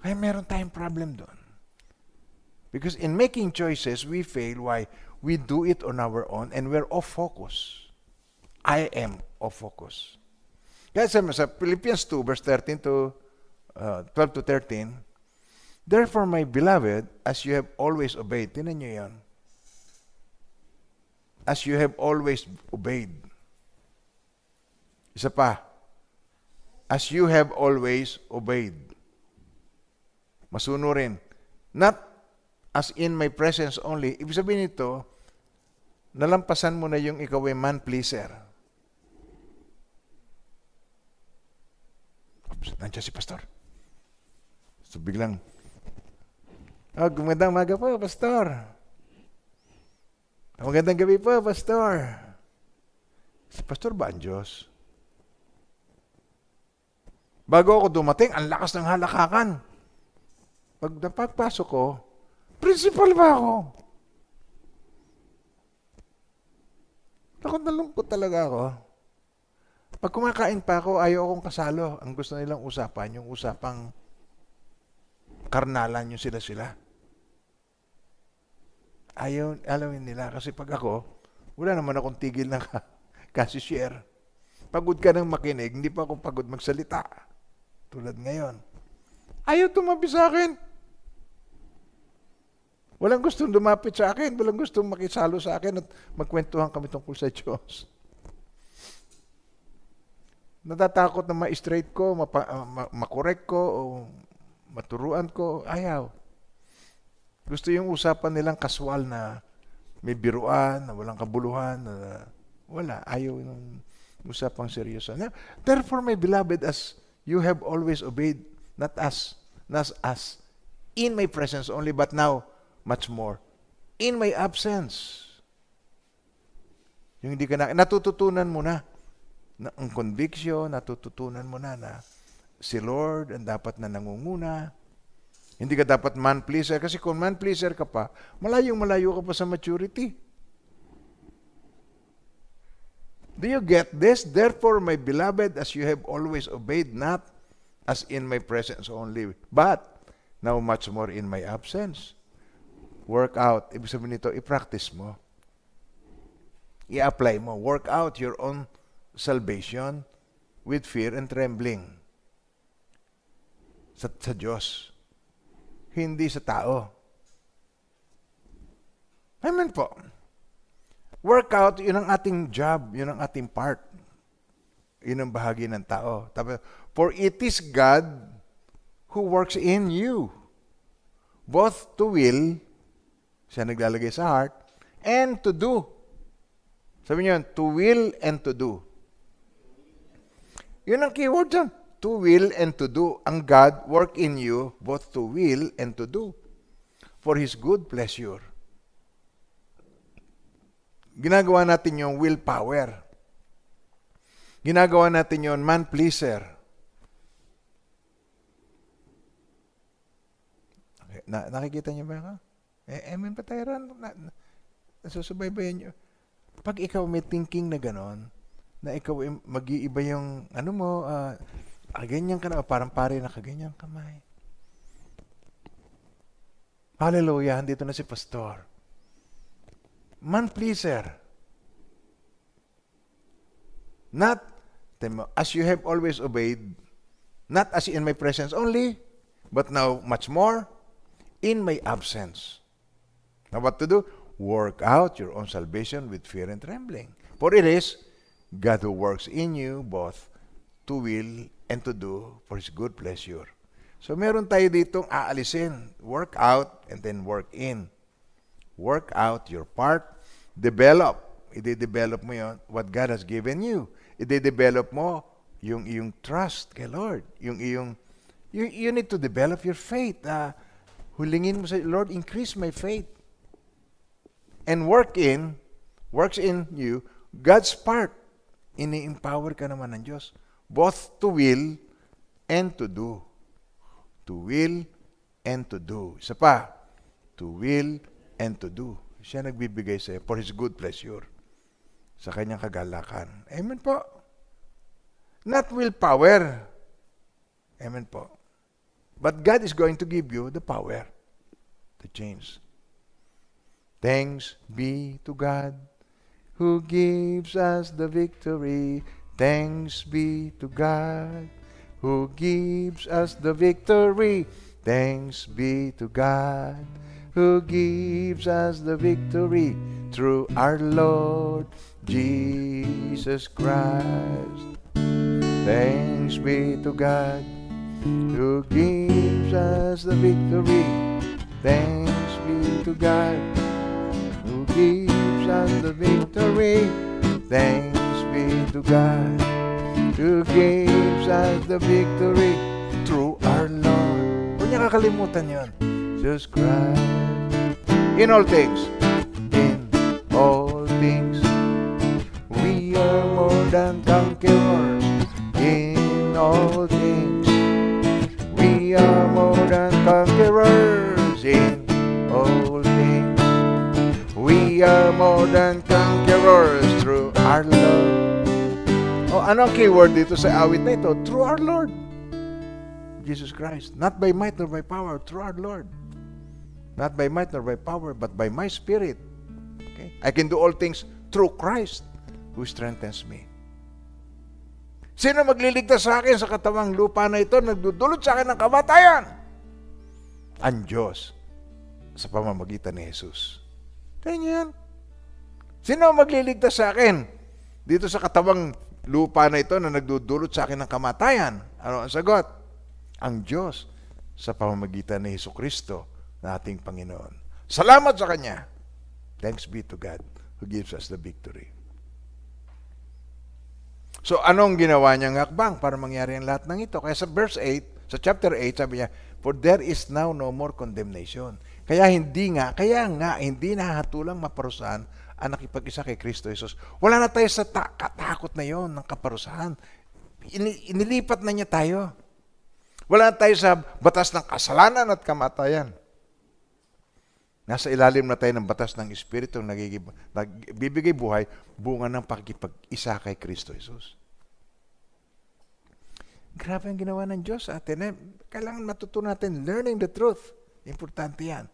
Kaya meron tayong problem doon. Because in making choices, we fail. Why? We do it on our own and we're off focus. I am off focus. Kaya sa, sa Philippians 2, verse 13 to uh, 12 to 13, Therefore, my beloved, as you have always obeyed, tinan nyo yan, as you have always obeyed. Isa pa, as you have always obeyed. Masuno rin. Not as in my presence only. Ibig sabihin nito, nalampasan mo na yung ikaw ay man-pleaser Oops, nandiyan si pastor. So biglang, oh, ah, gumandang maga po, pastor. Ah, magandang gabi po, pastor. Si pastor ba ang Diyos? Bago ako dumating, ang lakas ng halakakan. Pag napagpasok ko, principal ba ako? Takot na lungkot talaga ako. Pag kumakain pa ako, ayaw akong kasalo. Ang gusto nilang usapan, yung usapang karnalan yung sila-sila. Ayaw, alamin nila. Kasi pag ako, wala naman akong tigil na kasi share. Pagod ka ng makinig, hindi pa ako pagod magsalita. Tulad ngayon. Ayaw tumabi sa akin. Walang gustong lumapit sa akin. Walang gustong makisalo sa akin at magkwentuhan kami tungkol sa Diyos. Natatakot na ma-straight ko, mapa, uh, ma- makorek ko, o maturuan ko. Ayaw. Gusto yung usapan nilang kaswal na may biruan, na walang kabuluhan, na wala. Ayaw ng usapang seryoso. Therefore, my beloved, as you have always obeyed, not us, not us, in my presence only, but now, much more, in my absence. Yung hindi ka na, natututunan mo na na, ang conviction, natututunan mo na na si Lord ang dapat na nangunguna. Hindi ka dapat man pleaser kasi kung man pleaser ka pa, malayong malayo ka pa sa maturity. Do you get this? Therefore, my beloved, as you have always obeyed, not as in my presence only, but now much more in my absence. Work out. Ibig sabihin nito, i-practice mo. I-apply mo. Work out your own salvation with fear and trembling. Sa, sa Diyos. Hindi sa tao. Amen po. Workout, yun ang ating job, yun ang ating part. Yun ang bahagi ng tao. Tapos, For it is God who works in you, both to will, siya naglalagay sa heart, and to do. Sabi niyo, to will and to do. Yun ang keyword dyan. To will and to do. Ang God work in you both to will and to do for His good pleasure. Ginagawa natin yung willpower. Ginagawa natin yung man-pleaser. Na, nakikita niyo ba ako? Eh, eh amen pa tayo ron. Na, na, nasusubaybayan niyo. Pag ikaw may thinking na ganon, na ikaw mag-iiba yung ano mo, uh, kaganyan ka na, parang pare na kaganyan kamay. Hallelujah, andito na si pastor. Man pleaser. Not, as you have always obeyed, not as in my presence only, but now much more, in my absence. Now what to do? Work out your own salvation with fear and trembling. For it is God who works in you both to will and to do for His good pleasure. So meron tayo ditong aalisin. Work out and then work in. Work out your part. Develop. i develop mo yon what God has given you. i develop mo yung iyong trust kay Lord. Yung iyong, you, you need to develop your faith. Uh, hulingin mo sa, Lord, increase my faith. And work in, works in you, God's part ini-empower ka naman ng Diyos. Both to will and to do. To will and to do. Isa pa, to will and to do. Siya nagbibigay sa for His good pleasure. Sa kanyang kagalakan. Amen po. Not will power. Amen po. But God is going to give you the power to change. Thanks be to God who gives us the victory. Thanks be to God who gives us the victory. Thanks be to God who gives us the victory through our Lord Jesus Christ. Thanks be to God who gives us the victory. Thanks be to God who gives and the victory. Thanks be to God who gives us the victory through our Lord. Huwag niya kakalimutan yun. Jesus Christ. In all things. In all things. We are more than conquerors. In all things. We are more than conquerors. We are more than conquerors through our Lord. Oh, ano ang keyword dito sa awit na ito? Through our Lord. Jesus Christ. Not by might nor by power, through our Lord. Not by might nor by power, but by my spirit. Okay? I can do all things through Christ who strengthens me. Sino magliligtas sa akin sa katawang lupa na ito, nagdudulot sa akin ng kamatayan? Ang Diyos sa pamamagitan ni Jesus. Ganyan. Sino magliligtas sa akin? Dito sa katawang lupa na ito na nagdudulot sa akin ng kamatayan. Ano ang sagot? Ang Diyos sa pamamagitan ni Heso Kristo na ating Panginoon. Salamat sa Kanya. Thanks be to God who gives us the victory. So anong ginawa niyang hakbang para mangyari ang lahat ng ito? Kaya sa verse 8, sa chapter 8, sabi niya, For there is now no more condemnation. Kaya hindi nga, kaya nga, hindi nahatulang maparusahan ang nakipag-isa kay Kristo Jesus. Wala na tayo sa ta- katakot na yon ng kaparusahan. inilipat na niya tayo. Wala na tayo sa batas ng kasalanan at kamatayan. Nasa ilalim na tayo ng batas ng Espiritu na nagbibigay buhay, bunga ng pakikipag-isa kay Kristo Jesus. Grabe ang ginawa ng Diyos sa atin. Eh. Kailangan matutunan natin learning the truth. Importante yan.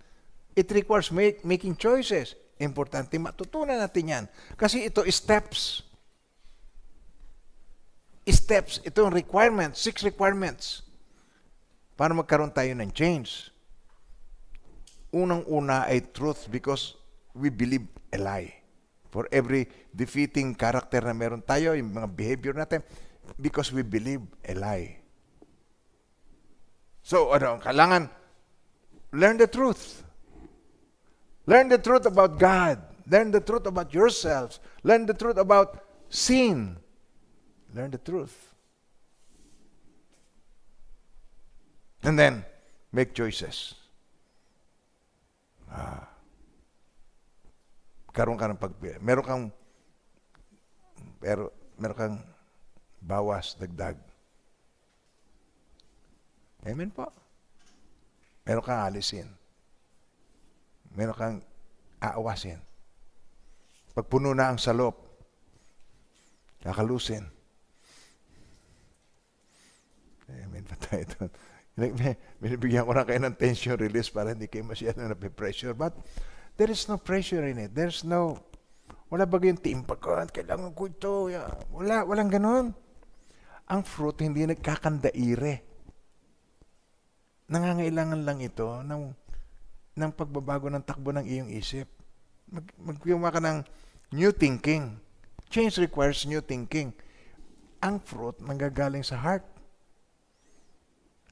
It requires make, making choices. Importante matutunan natin yan. Kasi ito steps. Steps. Ito yung requirements. Six requirements. Para magkaroon tayo ng change. Unang-una ay truth because we believe a lie. For every defeating character na meron tayo, yung mga behavior natin, because we believe a lie. So, ano, kailangan Learn the truth. Learn the truth about God. Learn the truth about yourselves. Learn the truth about sin. Learn the truth. And then make choices. Ah. karon ka ng pagpili. Meron kang pero meron kang bawas, dagdag. Amen po. Meron kang alisin. Meron kang aawasin. Pag puno na ang salop, kakalusin. Amen pa tayo doon. Binibigyan ko na kayo ng tension release para hindi kayo masyado na pressure. But there is no pressure in it. There's no, wala ba yung timpag ah, Kailangan ko ito. Yeah. Wala, walang ganon. Ang fruit hindi nagkakandaire nangangailangan lang ito ng, ng pagbabago ng takbo ng iyong isip. Mag, magkiwa ka ng new thinking. Change requires new thinking. Ang fruit nanggagaling sa heart.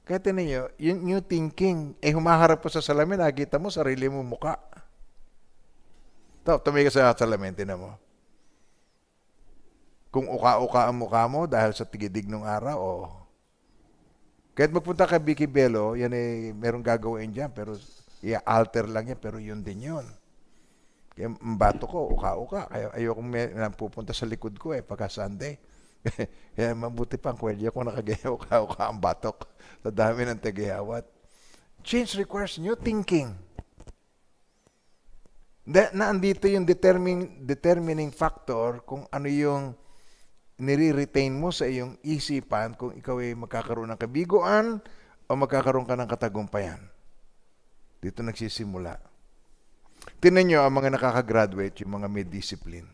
Kaya tinayo, yung new thinking, eh humaharap po sa salamin, nakikita mo, sarili mo muka. Tapos tumigil sa salamin, tinan mo. Kung uka-uka ang mukha mo dahil sa tigidig ng araw, oh, kahit magpunta kay Vicky Bello, yan ay merong gagawin dyan, pero i-alter lang yan, pero yun din yun. Kaya bato ko, uka-uka. Kaya ayokong may, pupunta sa likod ko eh, pagka Sunday. Kaya mabuti pa ang kwelya ko nakagaya uka-uka ang batok sa dami ng tagihawat. Change requires new thinking. Na, naandito yung determining, determining factor kung ano yung nire-retain mo sa iyong isipan kung ikaw ay magkakaroon ng kabiguan o magkakaroon ka ng katagumpayan. Dito nagsisimula. Tinan nyo ang mga nakakagraduate, yung mga may discipline.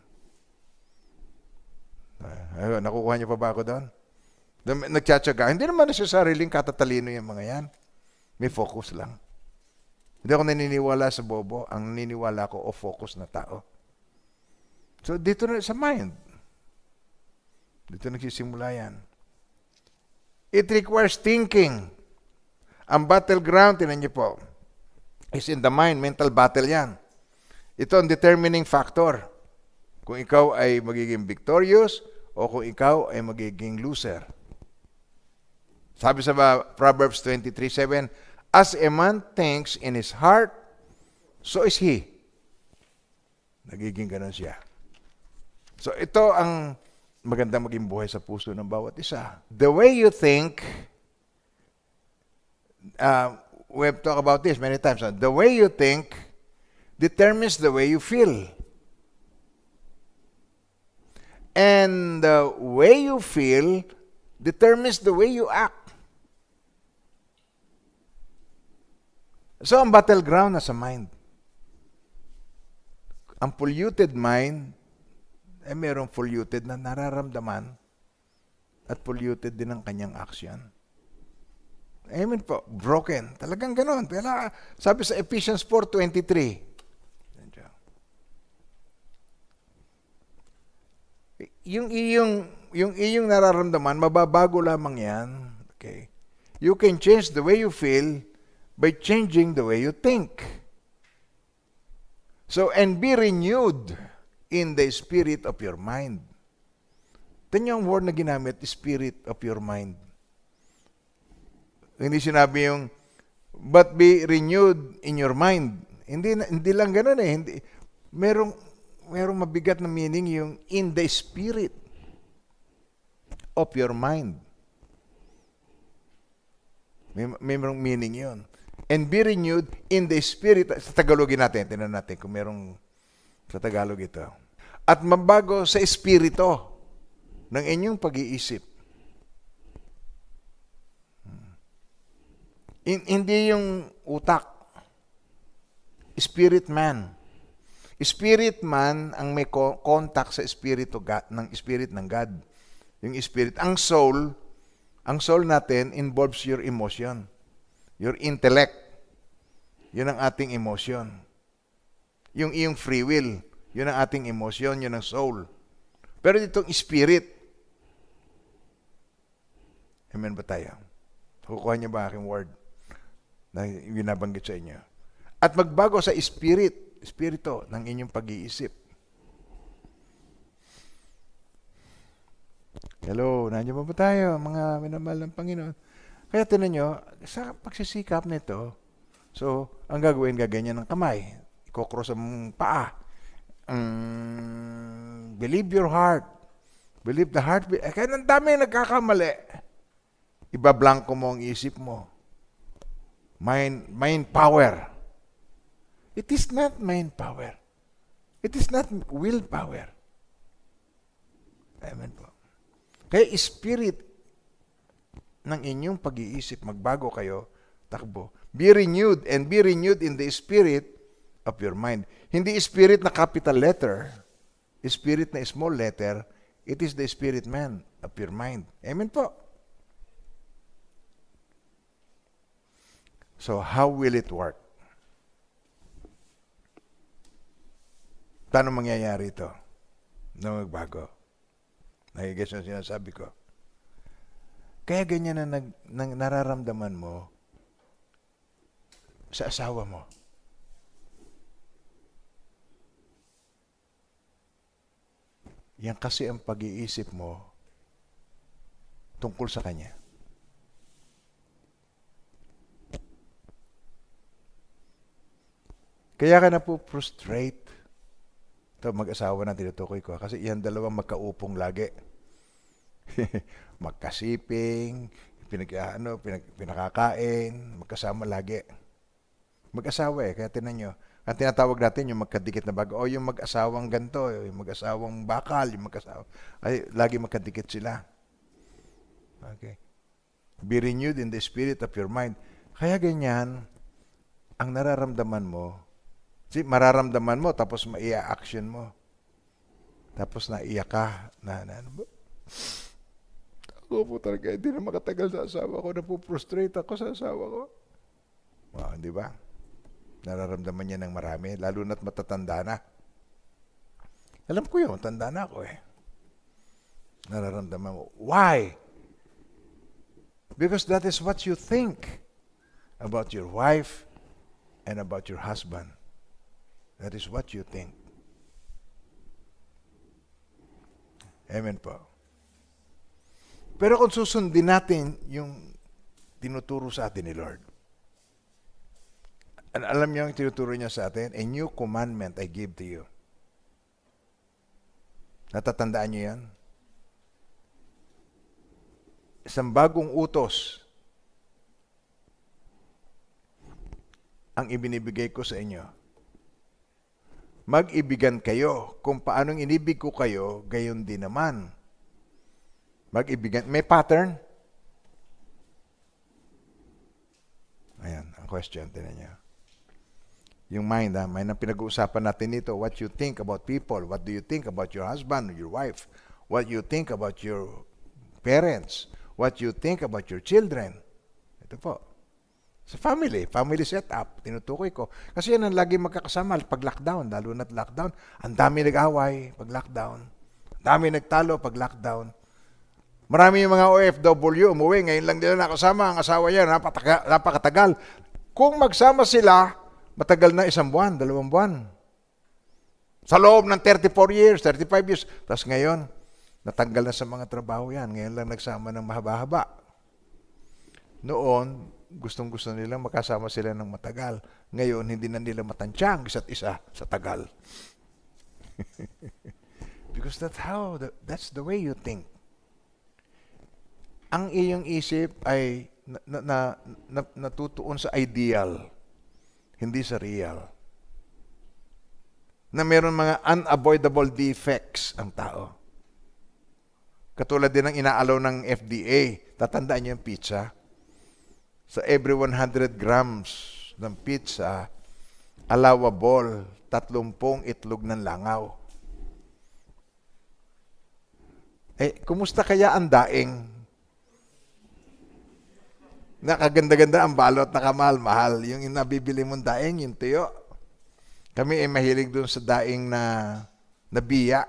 Ay, nakukuha nyo pa ba ako doon? Nagtsatsaga. Hindi naman nasasariling katatalino yung mga yan. May focus lang. Hindi ako naniniwala sa bobo. Ang naniniwala ko o focus na tao. So dito na sa mind. Dito nagsisimula yan. It requires thinking. Ang battleground, tinan niyo po, is in the mind. Mental battle yan. Ito ang determining factor. Kung ikaw ay magiging victorious o kung ikaw ay magiging loser. Sabi sa Proverbs 23.7, As a man thinks in his heart, so is he. Nagiging ganun siya. So ito ang magandang maging buhay sa puso ng bawat isa. The way you think, uh, we have talked about this many times, the way you think determines the way you feel. And the way you feel determines the way you act. So ang battleground nasa mind. Ang polluted mind ay eh, merong polluted na nararamdaman at polluted din ang kanyang action. Amen po, broken. Talagang ganon. Kaya sabi sa Ephesians 4.23, yung iyong yung iyong nararamdaman mababago lamang 'yan. Okay. You can change the way you feel by changing the way you think. So and be renewed in the spirit of your mind. Tignan yung word na ginamit, spirit of your mind. Hindi sinabi yung, but be renewed in your mind. Hindi, hindi lang ganun eh. Hindi, merong, merong mabigat na meaning yung in the spirit of your mind. May, may merong meaning yon. And be renewed in the spirit. Sa Tagalogin natin, tinan natin kung merong sa Tagalog ito. At mabago sa espirito ng inyong pag-iisip. Hmm. In, hindi yung utak. Spirit man. Spirit man ang may contact sa espiritu God, ng spirit ng God. Yung spirit. Ang soul, ang soul natin involves your emotion, your intellect. Yun ang ating emotion. Yung iyong free will. Yun ang ating emosyon, yun ang soul. Pero itong spirit, Amen ba tayo? Kukuha niyo ba aking word na binabanggit sa inyo? At magbago sa spirit, spirito ng inyong pag-iisip. Hello, nandiyan ba ba tayo, mga minamahal ng Panginoon? Kaya tinan nyo, sa pagsisikap nito, so, ang gagawin, gaganyan ng kamay. Ikokross ang paa. Um, believe your heart. Believe the heart. Eh, kaya ang dami nagkakamali. Ibablanko mo ang isip mo. Mind, mind power. It is not mind power. It is not willpower. Amen po. Kaya spirit ng inyong pag-iisip, magbago kayo, takbo. Be renewed and be renewed in the spirit of your mind. Hindi spirit na capital letter, spirit na small letter, it is the spirit man of your mind. Amen po. So how will it work? Paano mangyayari ito? Nung magbago. Nagigets yung sinasabi ko. Kaya ganyan na nag, nang nararamdaman mo sa asawa mo Yan kasi ang pag-iisip mo tungkol sa Kanya. Kaya ka na po frustrate. Ito, mag-asawa na tinutukoy ko. Kasi yan dalawang magkaupong lagi. Magkasiping, pinag, ano, pinag, pinakakain, magkasama lagi. Mag-asawa eh, kaya tinan nyo, at tinatawag natin yung magkadikit na bago. O yung mag-asawang ganto, yung mag-asawang bakal, yung mag-asawang... Ay, lagi magkadikit sila. Okay. Be renewed in the spirit of your mind. Kaya ganyan, ang nararamdaman mo, si mararamdaman mo, tapos maia-action mo. Tapos naiyak ka. Na, na, ano Ako po talaga, hindi na makatagal sa asawa ko. frustrate ako sa asawa ko. Wow, di ba? nararamdaman niya ng marami, lalo na't matatanda na. Alam ko yun, tanda na ako eh. Nararamdaman mo. Why? Because that is what you think about your wife and about your husband. That is what you think. Amen po. Pero kung susundin natin yung tinuturo sa atin ni Lord, And alam niyo ang tinuturo niya sa atin? A new commandment I give to you. Natatandaan niyo yan? Isang bagong utos ang ibinibigay ko sa inyo. Mag-ibigan kayo kung paanong inibig ko kayo, gayon din naman. Mag-ibigan. May pattern? Ayan, ang question din niya yung mind, ha? Ah, mind pinag-uusapan natin dito, what you think about people, what do you think about your husband, your wife, what you think about your parents, what you think about your children. Ito po. Sa family, family setup, tinutukoy ko. Kasi yan ang lagi magkakasama pag lockdown, lalo na't lockdown. Ang dami nag-away pag lockdown. Ang dami nagtalo pag lockdown. Marami yung mga OFW umuwi. Ngayon lang nila nakasama ang asawa niya, napataga, napakatagal. Kung magsama sila, Matagal na isang buwan, dalawang buwan. Sa loob ng 34 years, 35 years. Tapos ngayon, natanggal na sa mga trabaho yan. Ngayon lang nagsama ng mahaba-haba. Noon, gustong-gusto nila makasama sila ng matagal. Ngayon, hindi na nila matansyang isa't isa sa tagal. Because that's how, the, that's the way you think. Ang iyong isip ay na, na, na, natutuon sa ideal hindi sa real. Na meron mga unavoidable defects ang tao. Katulad din ng inaalaw ng FDA, tatandaan niyo yung pizza. Sa every 100 grams ng pizza, allowable, 30 itlog ng langaw. Eh, kumusta kaya ang daing Nakaganda-ganda ang balot, nakamahal-mahal. Yung nabibili mong daing, yung tuyo. Kami ay mahilig doon sa daing na, na biya.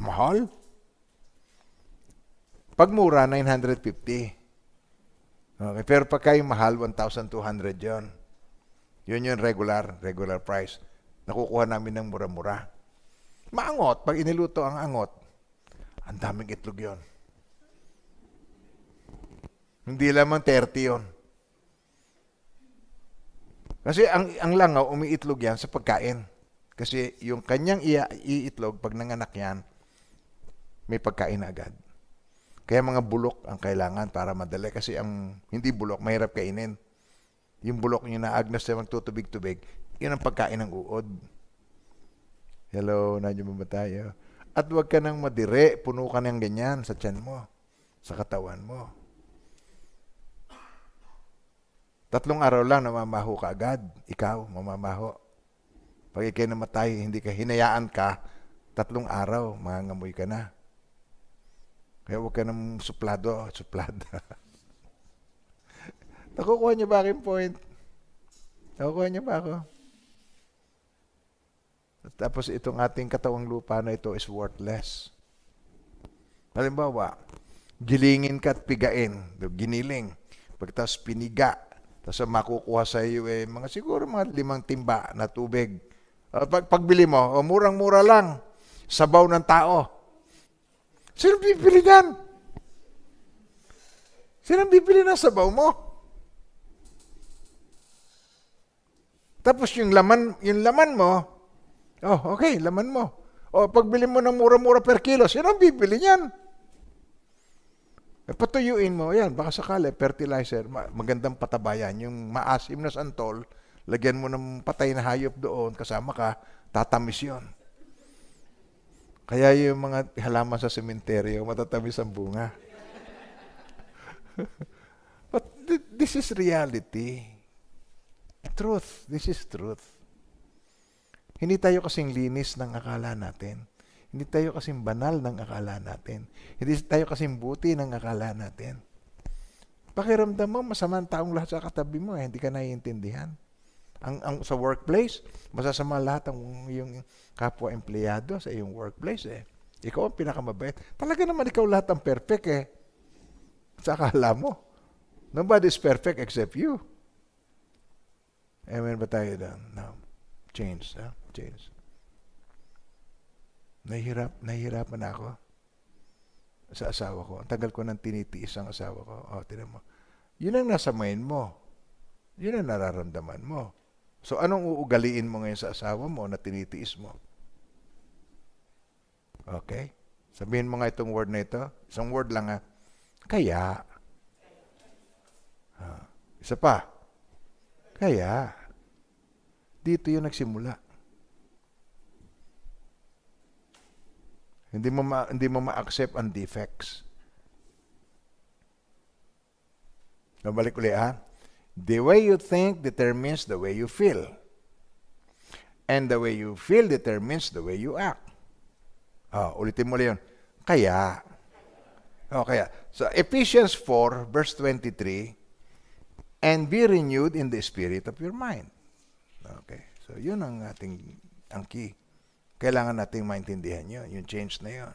Mahal. Pag mura, 950. Okay, pero pag kayo mahal, 1,200 yon. Yun yung regular, regular price. Nakukuha namin ng mura-mura. Maangot, pag iniluto ang angot, ang daming itlog yon. Hindi lamang 30 yon. Kasi ang, ang langaw, ah, umiitlog yan sa pagkain. Kasi yung kanyang iitlog, pag nanganak yan, may pagkain agad. Kaya mga bulok ang kailangan para madali. Kasi ang hindi bulok, mahirap kainin. Yung bulok nyo na agnas na magtutubig-tubig, yun ang pagkain ng uod. Hello, nandiyan ba tayo? At huwag ka nang madire, puno ka ng ganyan sa tiyan mo, sa katawan mo. Tatlong araw lang namamaho ka agad. Ikaw, mamamaho. Pag ikay namatay, hindi ka hinayaan ka, tatlong araw, mangangamoy ka na. Kaya huwag ka nang suplado, suplada. Nakukuha niyo ba aking point? Nakukuha niyo ba ako? tapos itong ating katawang lupa na ito is worthless. Halimbawa, gilingin ka at pigain. Giniling. Pagkatapos piniga, tapos makukuha sa iyo eh, mga siguro mga limang timba na tubig. Uh, pag, pagbili mo, oh, murang-mura lang. Sabaw ng tao. Sino bibili niyan? Sino bibili na sabaw mo? Tapos yung laman, yung laman mo, oh, okay, laman mo. O, oh, pagbili mo ng mura-mura per kilo, sino bibili niyan? Eh, patuyuin mo, yan, baka sakali, fertilizer, magandang patabayan, yung maasim na santol, lagyan mo ng patay na hayop doon, kasama ka, tatamis yon. Kaya yung mga halaman sa sementeryo, matatamis ang bunga. But th- this is reality. Truth. This is truth. Hindi tayo kasing linis ng akala natin. Hindi tayo kasing banal ng akala natin. Hindi tayo kasing buti ng akala natin. Pakiramdam mo, masama ang taong lahat sa katabi mo eh. Hindi ka naiintindihan. Ang, ang, sa workplace, masasama lahat ang iyong kapwa empleyado sa iyong workplace eh. Ikaw ang pinakamabait. Talaga naman ikaw lahat ang perfect eh. Sa akala mo. is perfect except you. Amen ba tayo doon? No. Change, Huh? Ah. Change. Nahihirap, nahihirapan na ako sa asawa ko. Ang tagal ko nang tinitiis ang asawa ko. O, oh, tinan mo. Yun ang nasa mind mo. Yun ang nararamdaman mo. So, anong uugaliin mo ngayon sa asawa mo na tinitiis mo? Okay? Sabihin mo nga itong word na ito. Isang word lang ha. Ah. Kaya. Ha. Ah, isa pa. Kaya. Dito yung nagsimula. Hindi mo ma- hindi mo ma-accept ang defects. Nabalik ulit ha. The way you think determines the way you feel. And the way you feel determines the way you act. Oh, ulitin mo ulit yun. Kaya. Oh, kaya. So, Ephesians 4, verse 23, and be renewed in the spirit of your mind. Okay. So, yun ang ating ang key. Kailangan nating maintindihan yun, yung change na yun.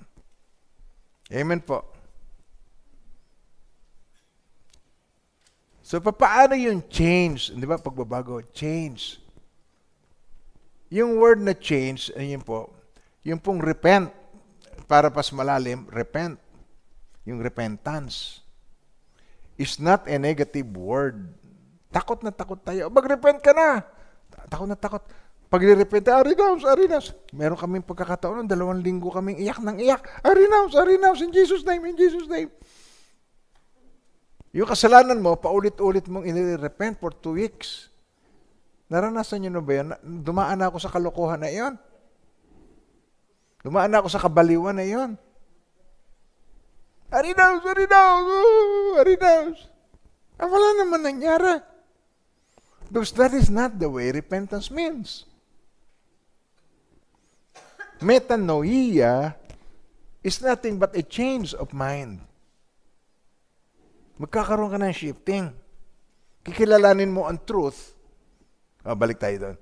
Amen po. So, paano yung change? Di ba, pagbabago, change. Yung word na change, ayun po, yung pong repent, para pas malalim, repent, yung repentance, is not a negative word. Takot na takot tayo. Mag-repent ka na! Takot na takot. Pagre-repent, I-renounce, I-renounce. Meron kaming pagkakataon ng dalawang linggo kaming iyak ng iyak. I-renounce, I-renounce in Jesus' name, in Jesus' name. Yung kasalanan mo, paulit-ulit mong inirepent for two weeks. Naranasan nyo na ba yan? Dumaan na ako sa kalokohan na iyon. Dumaan na ako sa kabaliwan na iyon. Arinaus, arinaus, oh, uh, arinaus. Ah, wala naman nangyari. Because that is not the way repentance means. Metanoia is nothing but a change of mind. Magkakaroon ka ng shifting. Kikilalanin mo ang truth. Oh, balik tayo doon.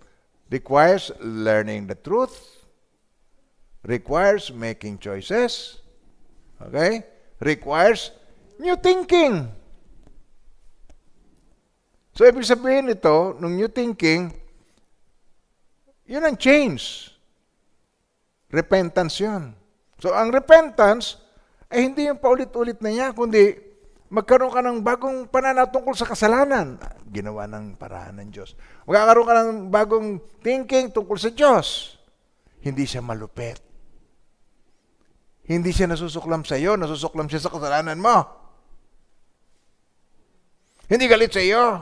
Requires learning the truth. Requires making choices. Okay? Requires new thinking. So, ibig sabihin ito, nung new thinking, yun ang change. Repentance yun. So ang repentance ay eh, hindi yung paulit-ulit na niya, kundi magkaroon ka ng bagong pananaw tungkol sa kasalanan. Ginawa ng paraan ng Diyos. Magkakaroon ka ng bagong thinking tungkol sa Diyos. Hindi siya malupet. Hindi siya nasusuklam sa iyo, nasusuklam siya sa kasalanan mo. Hindi galit sa iyo.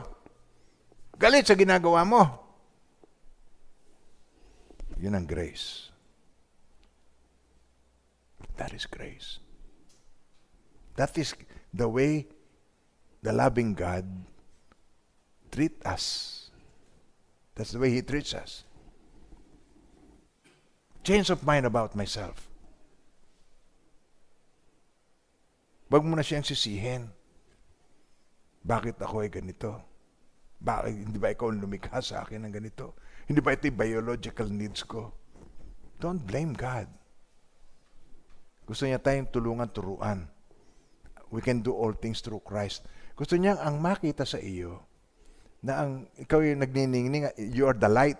Galit sa ginagawa mo. Yun ang grace. That is grace. That is the way the loving God treats us. That's the way He treats us. Change of mind about myself. Huwag mo na siyang sisihin. Bakit ako ay ganito? Bakit hindi ba ikaw lumikha sa akin ng ganito? Hindi ba ito yung biological needs ko? Don't blame God. Gusto niya tayong tulungan, turuan. We can do all things through Christ. Gusto niya ang makita sa iyo na ang ikaw yung nagniningning, you are the light,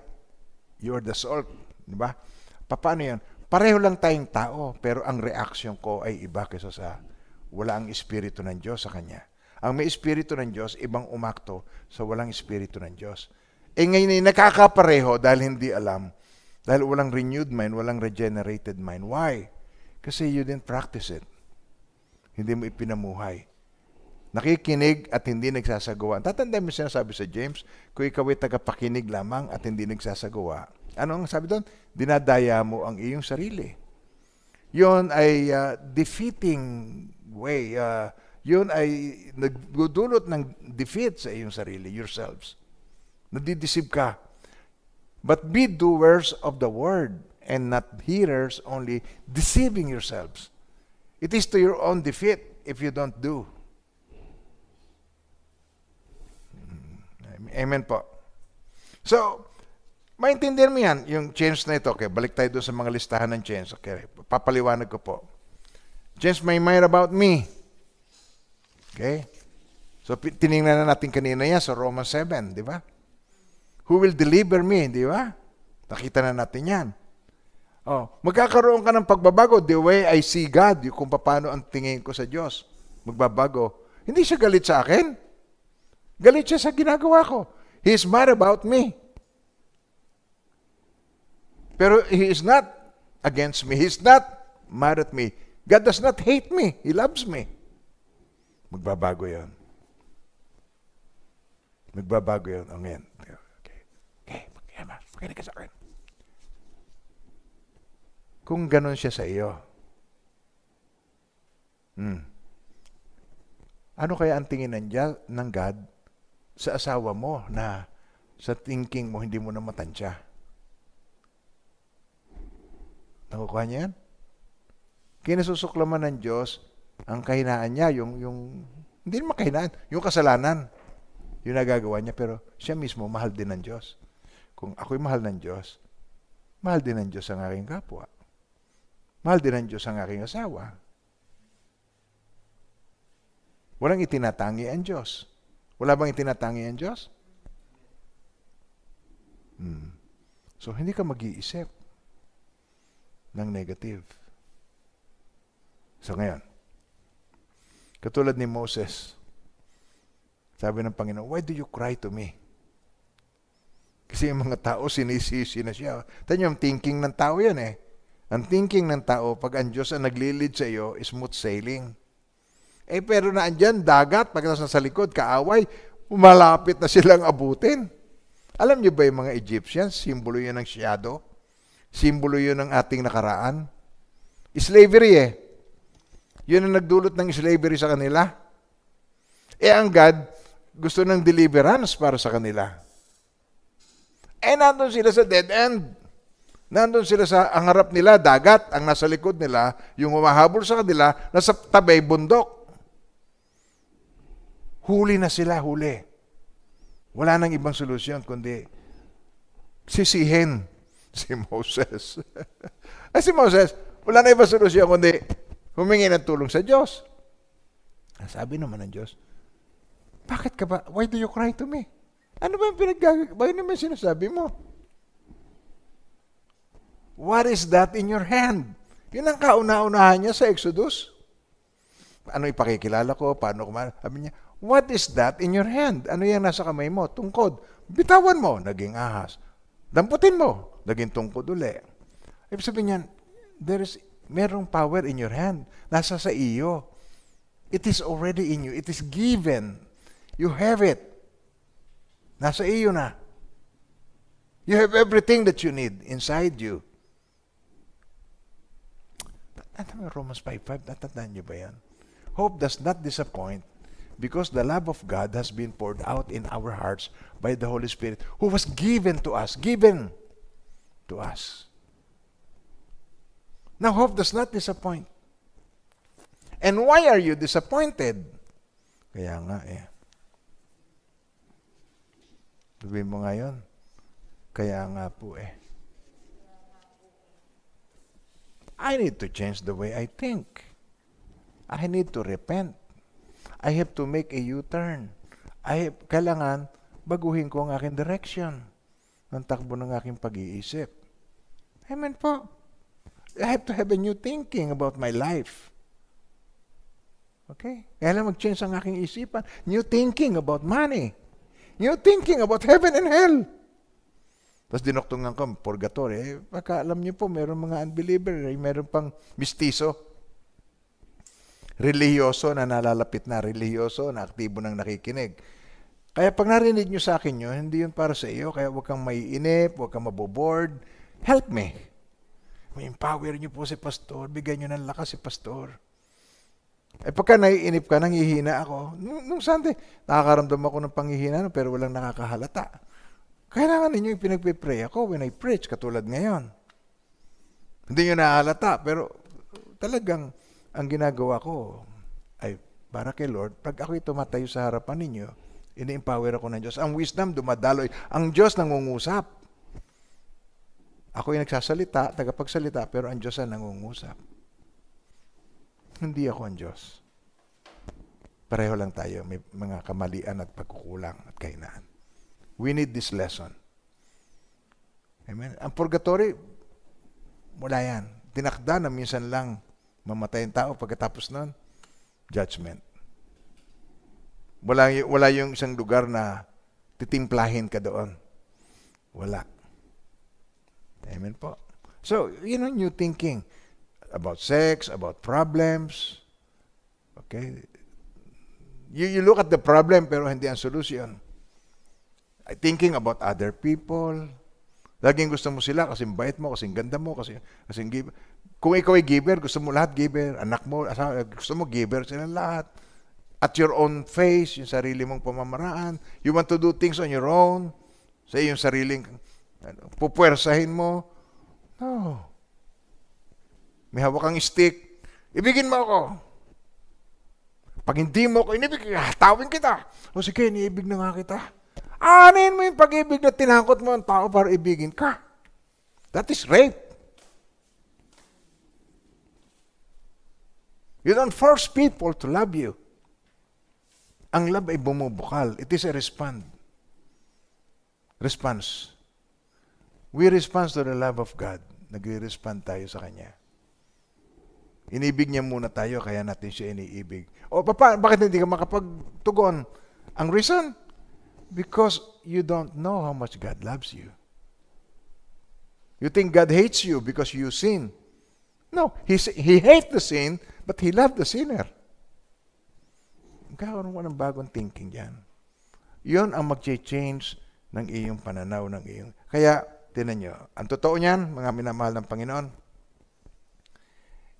you are the salt. Di ba? Paano yan? Pareho lang tayong tao, pero ang reaction ko ay iba kaysa sa wala ang Espiritu ng Diyos sa Kanya. Ang may Espiritu ng Diyos, ibang umakto sa walang Espiritu ng Diyos. Eh ngayon ay nakakapareho dahil hindi alam. Dahil walang renewed mind, walang regenerated mind. Why? Kasi you didn't practice it. Hindi mo ipinamuhay. Nakikinig at hindi nagsasagawa. Tatandaan mo sinasabi sa James, kung ikaw ay tagapakinig lamang at hindi nagsasagawa, ano ang sabi doon? Dinadaya mo ang iyong sarili. Yun ay uh, defeating way. Uh, yun ay nagdudulot ng defeat sa iyong sarili, yourselves. Nadidisib ka. But be doers of the word and not hearers only, deceiving yourselves. It is to your own defeat if you don't do. Mm-hmm. Amen po. So, maintindihan mo yan, yung change na ito. Okay, balik tayo doon sa mga listahan ng change. Okay, papaliwanag ko po. Change may mind about me. Okay? So, tiningnan na natin kanina yan sa Romans 7, di ba? Who will deliver me, di ba? Nakita na natin yan. Oh, magkakaroon ka ng pagbabago. The way I see God, yung kung paano ang tingin ko sa Diyos, magbabago. Hindi siya galit sa akin. Galit siya sa ginagawa ko. He is mad about me. Pero He is not against me. He is not mad at me. God does not hate me. He loves me. Magbabago yon. Magbabago yon. Ang yan. Okay. Okay. Makikinig Okay. sa akin kung ganun siya sa iyo. Hmm. Ano kaya ang tingin ng, ng God sa asawa mo na sa thinking mo hindi mo na matansya? Nakukuha niya yan? Kinasusuklaman ng Diyos ang kahinaan niya, yung, yung hindi naman kahinaan, yung kasalanan. Yung nagagawa niya, pero siya mismo mahal din ng Diyos. Kung ako'y mahal ng Diyos, mahal din ng Diyos ang aking kapwa. Mahal din ng Diyos ang aking asawa. Walang itinatangi ang Diyos. Wala bang itinatangi ang Diyos? Hmm. So, hindi ka mag-iisip ng negative. So, ngayon, katulad ni Moses, sabi ng Panginoon, why do you cry to me? Kasi yung mga tao, sinisisi na siya. Tanyo, yung thinking ng tao yan eh. Ang thinking ng tao, pag ang Diyos ang naglilid sa iyo, smooth sailing. Eh pero na andyan, dagat, pag nasa sa likod, kaaway, malapit na silang abutin. Alam niyo ba yung mga Egyptians, simbolo yun ng shadow? Simbolo yun ng ating nakaraan? Slavery eh. Yun ang nagdulot ng slavery sa kanila. Eh ang God, gusto ng deliverance para sa kanila. Eh nandun sila sa dead end. Nandun sila sa, ang harap nila, dagat, ang nasa likod nila, yung humahabol sa kanila, nasa tabay bundok. Huli na sila, huli. Wala nang ibang solusyon, kundi sisihin si Moses. eh si Moses, wala na ibang solusyon, kundi humingi ng tulong sa Diyos. Sabi naman ng Diyos, bakit ka ba, why do you cry to me? Ano ba yung pinaggagawa? Bakit naman sinasabi mo? What is that in your hand? Yun ang kauna-unahan niya sa Exodus. Ano ipakikilala ko? Paano kumain? Sabi niya, what is that in your hand? Ano yan nasa kamay mo? Tungkod. Bitawan mo, naging ahas. Damputin mo, naging tungkod uli. Ibig sabihin niyan, there is, merong power in your hand. Nasa sa iyo. It is already in you. It is given. You have it. Nasa iyo na. You have everything that you need inside you. Ano yung Romans 5.5? Natatandaan niyo ba yan? Hope does not disappoint because the love of God has been poured out in our hearts by the Holy Spirit who was given to us. Given to us. Now, hope does not disappoint. And why are you disappointed? Kaya nga eh. Sabihin mo ngayon, kaya nga po eh. I need to change the way I think. I need to repent. I have to make a U-turn. I have, kailangan baguhin ko ang aking direction ng takbo ng aking pag-iisip. Amen po. I have to have a new thinking about my life. Okay? Kaya mag-change ang aking isipan. New thinking about money. New thinking about heaven and hell. Tapos dinoktungan ko, purgatory. Eh, baka alam niyo po, meron mga unbeliever, eh, meron pang mistiso. Reliyoso na nalalapit na, reliyoso na aktibo nang nakikinig. Kaya pag narinig niyo sa akin yun, hindi yun para sa iyo. Kaya huwag kang maiinip, huwag kang maboboard. Help me. May empower niyo po si pastor. Bigyan niyo ng lakas si pastor. Eh pagka naiinip ka, nangihina ako. Nung, nung Sunday, nakakaramdam ako ng panghihina, pero walang nakakahalata kailangan ninyo yung pinagpipray ako when I preach, katulad ngayon. Hindi nyo nahalata, pero talagang ang ginagawa ko ay para kay Lord, pag ako'y tumatayo sa harapan ninyo, ini-empower ako ng Diyos. Ang wisdom dumadaloy. Ang Diyos nangungusap. Ako'y nagsasalita, tagapagsalita, pero ang Diyos ang nangungusap. Hindi ako ang Diyos. Pareho lang tayo, may mga kamalian at pagkukulang at kainaan. We need this lesson. Amen. Ang purgatory, wala yan. Tinakda na minsan lang mamatay ang tao pagkatapos nun, judgment. Wala, wala yung isang lugar na titimplahin ka doon. Wala. Amen po. So, you know, new thinking about sex, about problems. Okay? You, you look at the problem pero hindi ang solution thinking about other people. Laging gusto mo sila kasi bait mo, kasi ganda mo, kasi kasi give. Kung ikaw ay giver, gusto mo lahat giver. Anak mo, asawa, gusto mo giver sila lahat. At your own face, yung sarili mong pamamaraan. You want to do things on your own. Sa iyong sariling, ano, pupwersahin mo. No. May hawak kang stick. Ibigin mo ako. Pag hindi mo ako inibig, hatawin kita. O sige, niibig na nga kita. Anin mo yung pag-ibig na tinakot mo ang tao para ibigin ka. That is rape. You don't force people to love you. Ang love ay bumubukal. It is a respond. Response. We respond to the love of God. Nagre-respond tayo sa Kanya. Inibig niya muna tayo, kaya natin siya iniibig. O, papa, bakit hindi ka makapagtugon? Ang reason, Because you don't know how much God loves you. You think God hates you because you sin. No, he, he hates the sin, but He loved the sinner. Gawin mo ng bagong thinking dyan. Yun ang mag-change ng iyong pananaw, ng iyong... Kaya, tinan nyo, ang totoo niyan, mga minamahal ng Panginoon,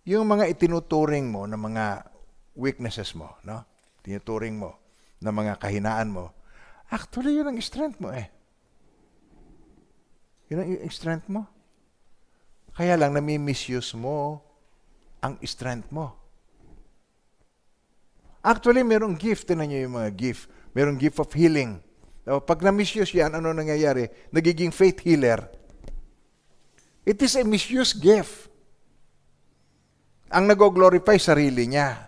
yung mga itinuturing mo na mga weaknesses mo, no? tinuturing mo na mga kahinaan mo, Actually, yun ang strength mo eh. Yun ang, ang strength mo. Kaya lang nami-misuse mo ang strength mo. Actually, merong gift. Tinan nyo yung mga gift. Merong gift of healing. So, diba? pag na-misuse yan, ano nangyayari? Nagiging faith healer. It is a misuse gift. Ang nag-glorify sarili niya.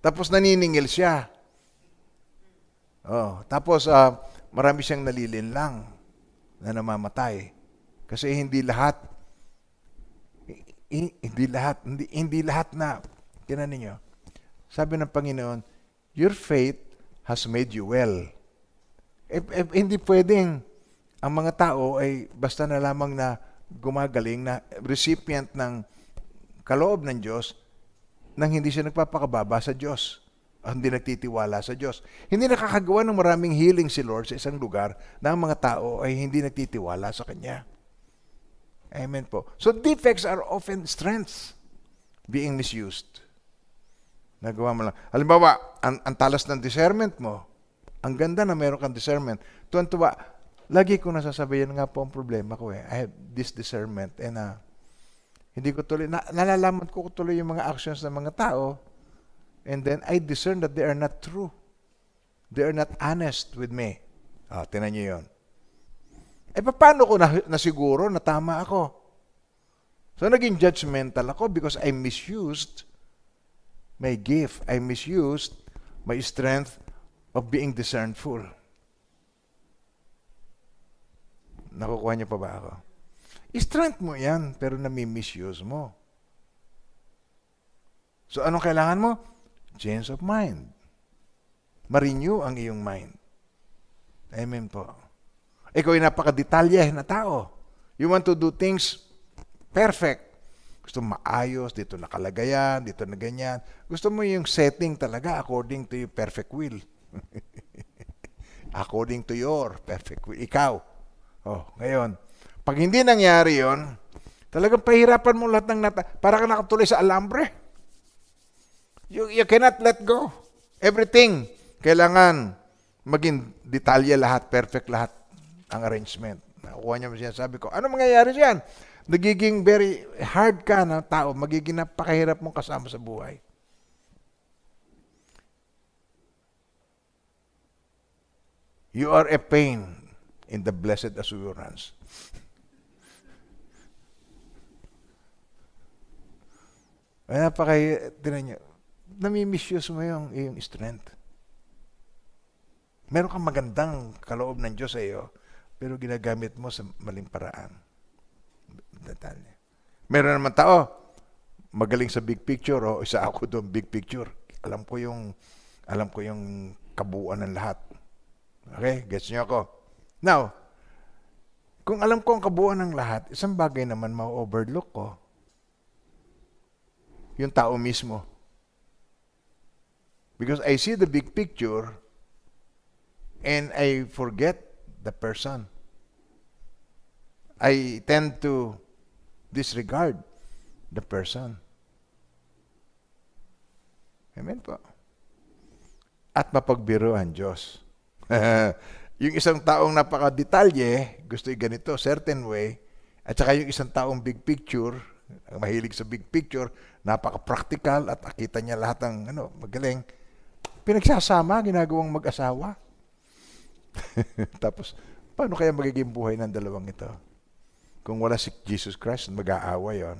Tapos naniningil siya. Oh, tapos uh, marami siyang nalilinlang na namamatay. Kasi hindi lahat hindi lahat hindi, hindi lahat na tinan niyo. Sabi ng Panginoon, your faith has made you well. If, eh, eh, hindi pwedeng ang mga tao ay basta na lamang na gumagaling na recipient ng kaloob ng Diyos nang hindi siya nagpapakababa sa Diyos hindi nagtitiwala sa Diyos. Hindi nakakagawa ng maraming healing si Lord sa isang lugar na ang mga tao ay hindi nagtitiwala sa Kanya. Amen po. So defects are often strengths being misused. Nagawa mo lang. Halimbawa, ang, ang talas ng discernment mo, ang ganda na meron kang discernment. Tuwan-tuwa, lagi ko nasasabihin nga po ang problema ko eh. I have this discernment and uh, hindi ko tuloy, na, nalalaman ko tuloy yung mga actions ng mga tao And then I discern that they are not true. They are not honest with me. Ah, tinan niyo yun. Eh, paano ko na, nasiguro na tama ako? So, naging judgmental ako because I misused my gift. I misused my strength of being discernful. Nakukuha niyo pa ba ako? Eh, strength mo yan, pero nami-misuse mo. So, anong kailangan mo? Change of mind. Ma-renew ang iyong mind. Amen po. Ikaw ay napakadetalye na tao. You want to do things perfect. Gusto mo maayos, dito nakalagay yan, dito na ganyan. Gusto mo yung setting talaga according to your perfect will. according to your perfect will. Ikaw. Oh, ngayon, pag hindi nangyari yon, talagang pahirapan mo lahat ng nata. Para ka nakatuloy sa alambre. You, you cannot let go. Everything, kailangan maging detalye lahat, perfect lahat ang arrangement. Nakuha niyo sinasabi ko. Ano mangyayari diyan? Nagiging very hard ka na tao, magiging napakahirap mong kasama sa buhay. You are a pain in the blessed assurance. Ay, napaka, tinan nyo, nami-misuse mo yung iyong strength. Meron kang magandang kaloob ng Diyos sa iyo, pero ginagamit mo sa maling paraan. Detalye. Meron naman tao, magaling sa big picture, o isa ako doon, big picture. Alam ko yung, alam ko yung kabuuan ng lahat. Okay? Gets niyo ako? Now, kung alam ko ang kabuuan ng lahat, isang bagay naman ma-overlook ko. Yung tao mismo. Because I see the big picture and I forget the person. I tend to disregard the person. Amen po. At mapagbiro ang Diyos. yung isang taong napaka-detalye, gusto yung ganito, certain way, at saka yung isang taong big picture, mahilig sa big picture, napaka-practical at akita niya lahat ng ano, magaling Pinagsasama, ginagawang mag-asawa. Tapos, paano kaya magiging buhay ng dalawang ito? Kung wala si Jesus Christ, mag-aawa yon.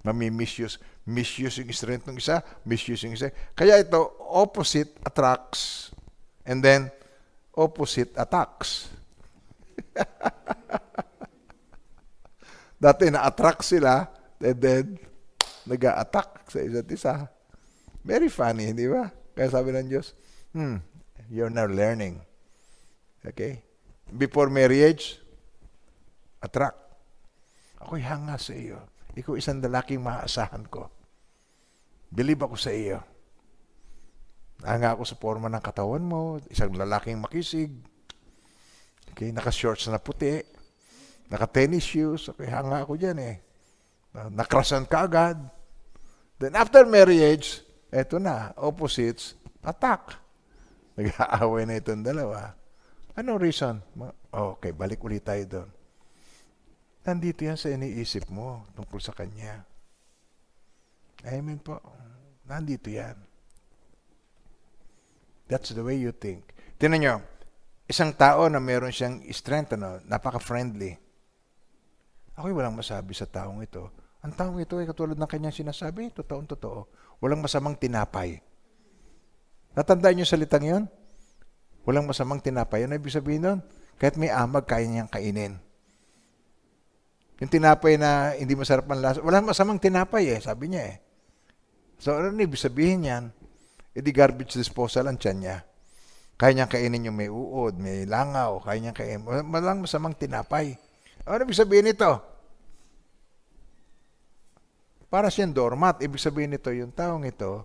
Mamimiss misuse yung strength ng isa, misuse yung isa. Kaya ito, opposite attracts and then opposite attacks. Dati na-attract sila and then nag-a-attack sa isa't isa. Very funny, di ba? Kaya sabi ng Diyos, hmm, you're now learning. Okay? Before marriage, attract. Ako'y hanga sa iyo. Ikaw isang lalaking maaasahan ko. Believe ako sa iyo. Hanga ako sa forma ng katawan mo, isang lalaking makisig. Okay, naka-shorts na puti, naka-tennis shoes, okay, hanga ako diyan eh. Nakrasan ka agad. Then after marriage, Eto na, opposites attack. Nag-aaway na itong dalawa. Anong reason? Oh, okay, balik ulit tayo doon. Nandito yan sa iniisip mo tungkol sa kanya. Amen po. Nandito yan. That's the way you think. Tinan nyo, isang tao na meron siyang strength, ano, napaka-friendly. Ako'y walang masabi sa taong ito. Ang taong ito ay katulad ng kanyang sinasabi, totoong totoo. Walang masamang tinapay. Natandaan niyo salitang yon? Walang masamang tinapay. Ano ibig sabihin nun? Kahit may amag, kaya niyang kainin. Yung tinapay na hindi masarap ang lasa, walang masamang tinapay eh, sabi niya eh. So ano ibig sabihin niyan? E di garbage disposal ang tiyan niya. Kaya niyang kainin yung may uod, may langaw, kaya niyang kainin. Walang masamang tinapay. Ano ibig sabihin nito? Para siyang doormat. Ibig sabihin nito, yung taong ito,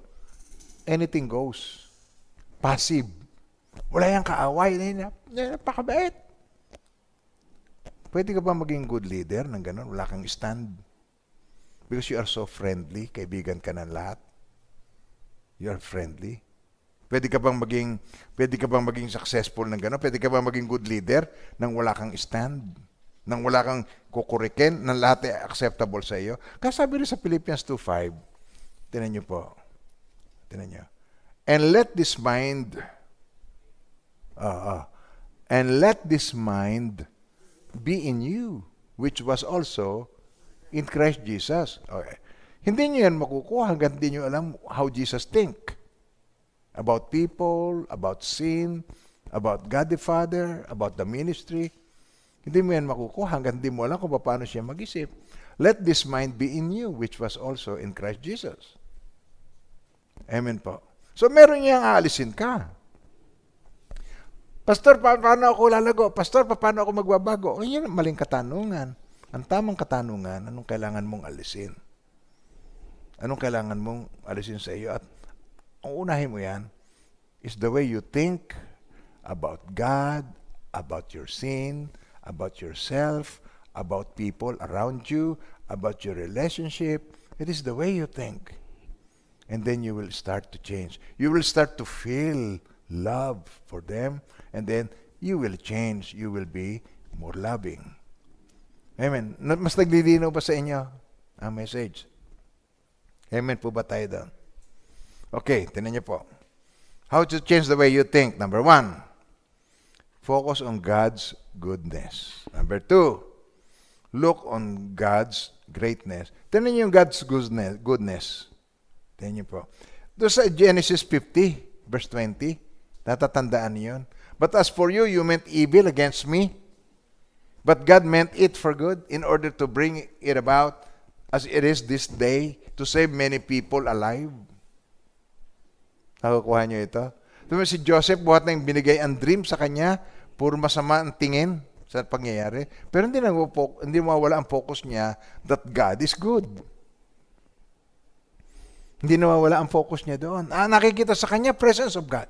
anything goes. Passive. Wala yung kaaway. Napakabait. Pwede ka ba maging good leader ng ganun? Wala kang stand. Because you are so friendly. Kaibigan ka ng lahat. You are friendly. Pwede ka bang maging pwede ka bang maging successful ng gano'n? Pwede ka bang maging good leader nang wala kang stand? nang wala kang kukurikin, nang lahat ay acceptable sa iyo. Kasabi rin sa Philippians 2.5, tinan niyo po, tinan niyo, and let this mind, uh, uh, and let this mind be in you, which was also in Christ Jesus. Okay. Hindi niyo yan makukuha hanggang hindi niyo alam how Jesus think about people, about sin, about God the Father, about the ministry. Hindi mo yan makukuha hanggang di mo alam kung paano siya mag-isip. Let this mind be in you, which was also in Christ Jesus. Amen po. So meron niyang aalisin ka. Pastor, pa- paano ako lalago? Pastor, pa- paano ako magbabago? O yun, maling katanungan. Ang tamang katanungan, anong kailangan mong alisin? Anong kailangan mong alisin sa iyo? At ang unahin mo yan is the way you think about God, about your sin, about yourself, about people around you, about your relationship. It is the way you think. And then you will start to change. You will start to feel love for them, and then you will change. You will be more loving. Amen. Mas naglilinaw pa sa inyo ang message. Amen po ba tayo doon? Okay, tinan niyo po. How to change the way you think. Number one, focus on God's goodness. Number two, look on God's greatness. Tingnan niyo yung God's goodness. goodness. Tingnan niyo po. Doon sa Genesis 50, verse 20, natatandaan niyo yun. But as for you, you meant evil against me, but God meant it for good in order to bring it about as it is this day to save many people alive. Nakukuha niyo ito? Tumama si Joseph, buhat na yung binigay ang dream sa kanya puro masama ang tingin sa pangyayari. Pero hindi, na, hindi mawala ang focus niya that God is good. Hindi nawawala ang focus niya doon. Ah, nakikita sa kanya, presence of God.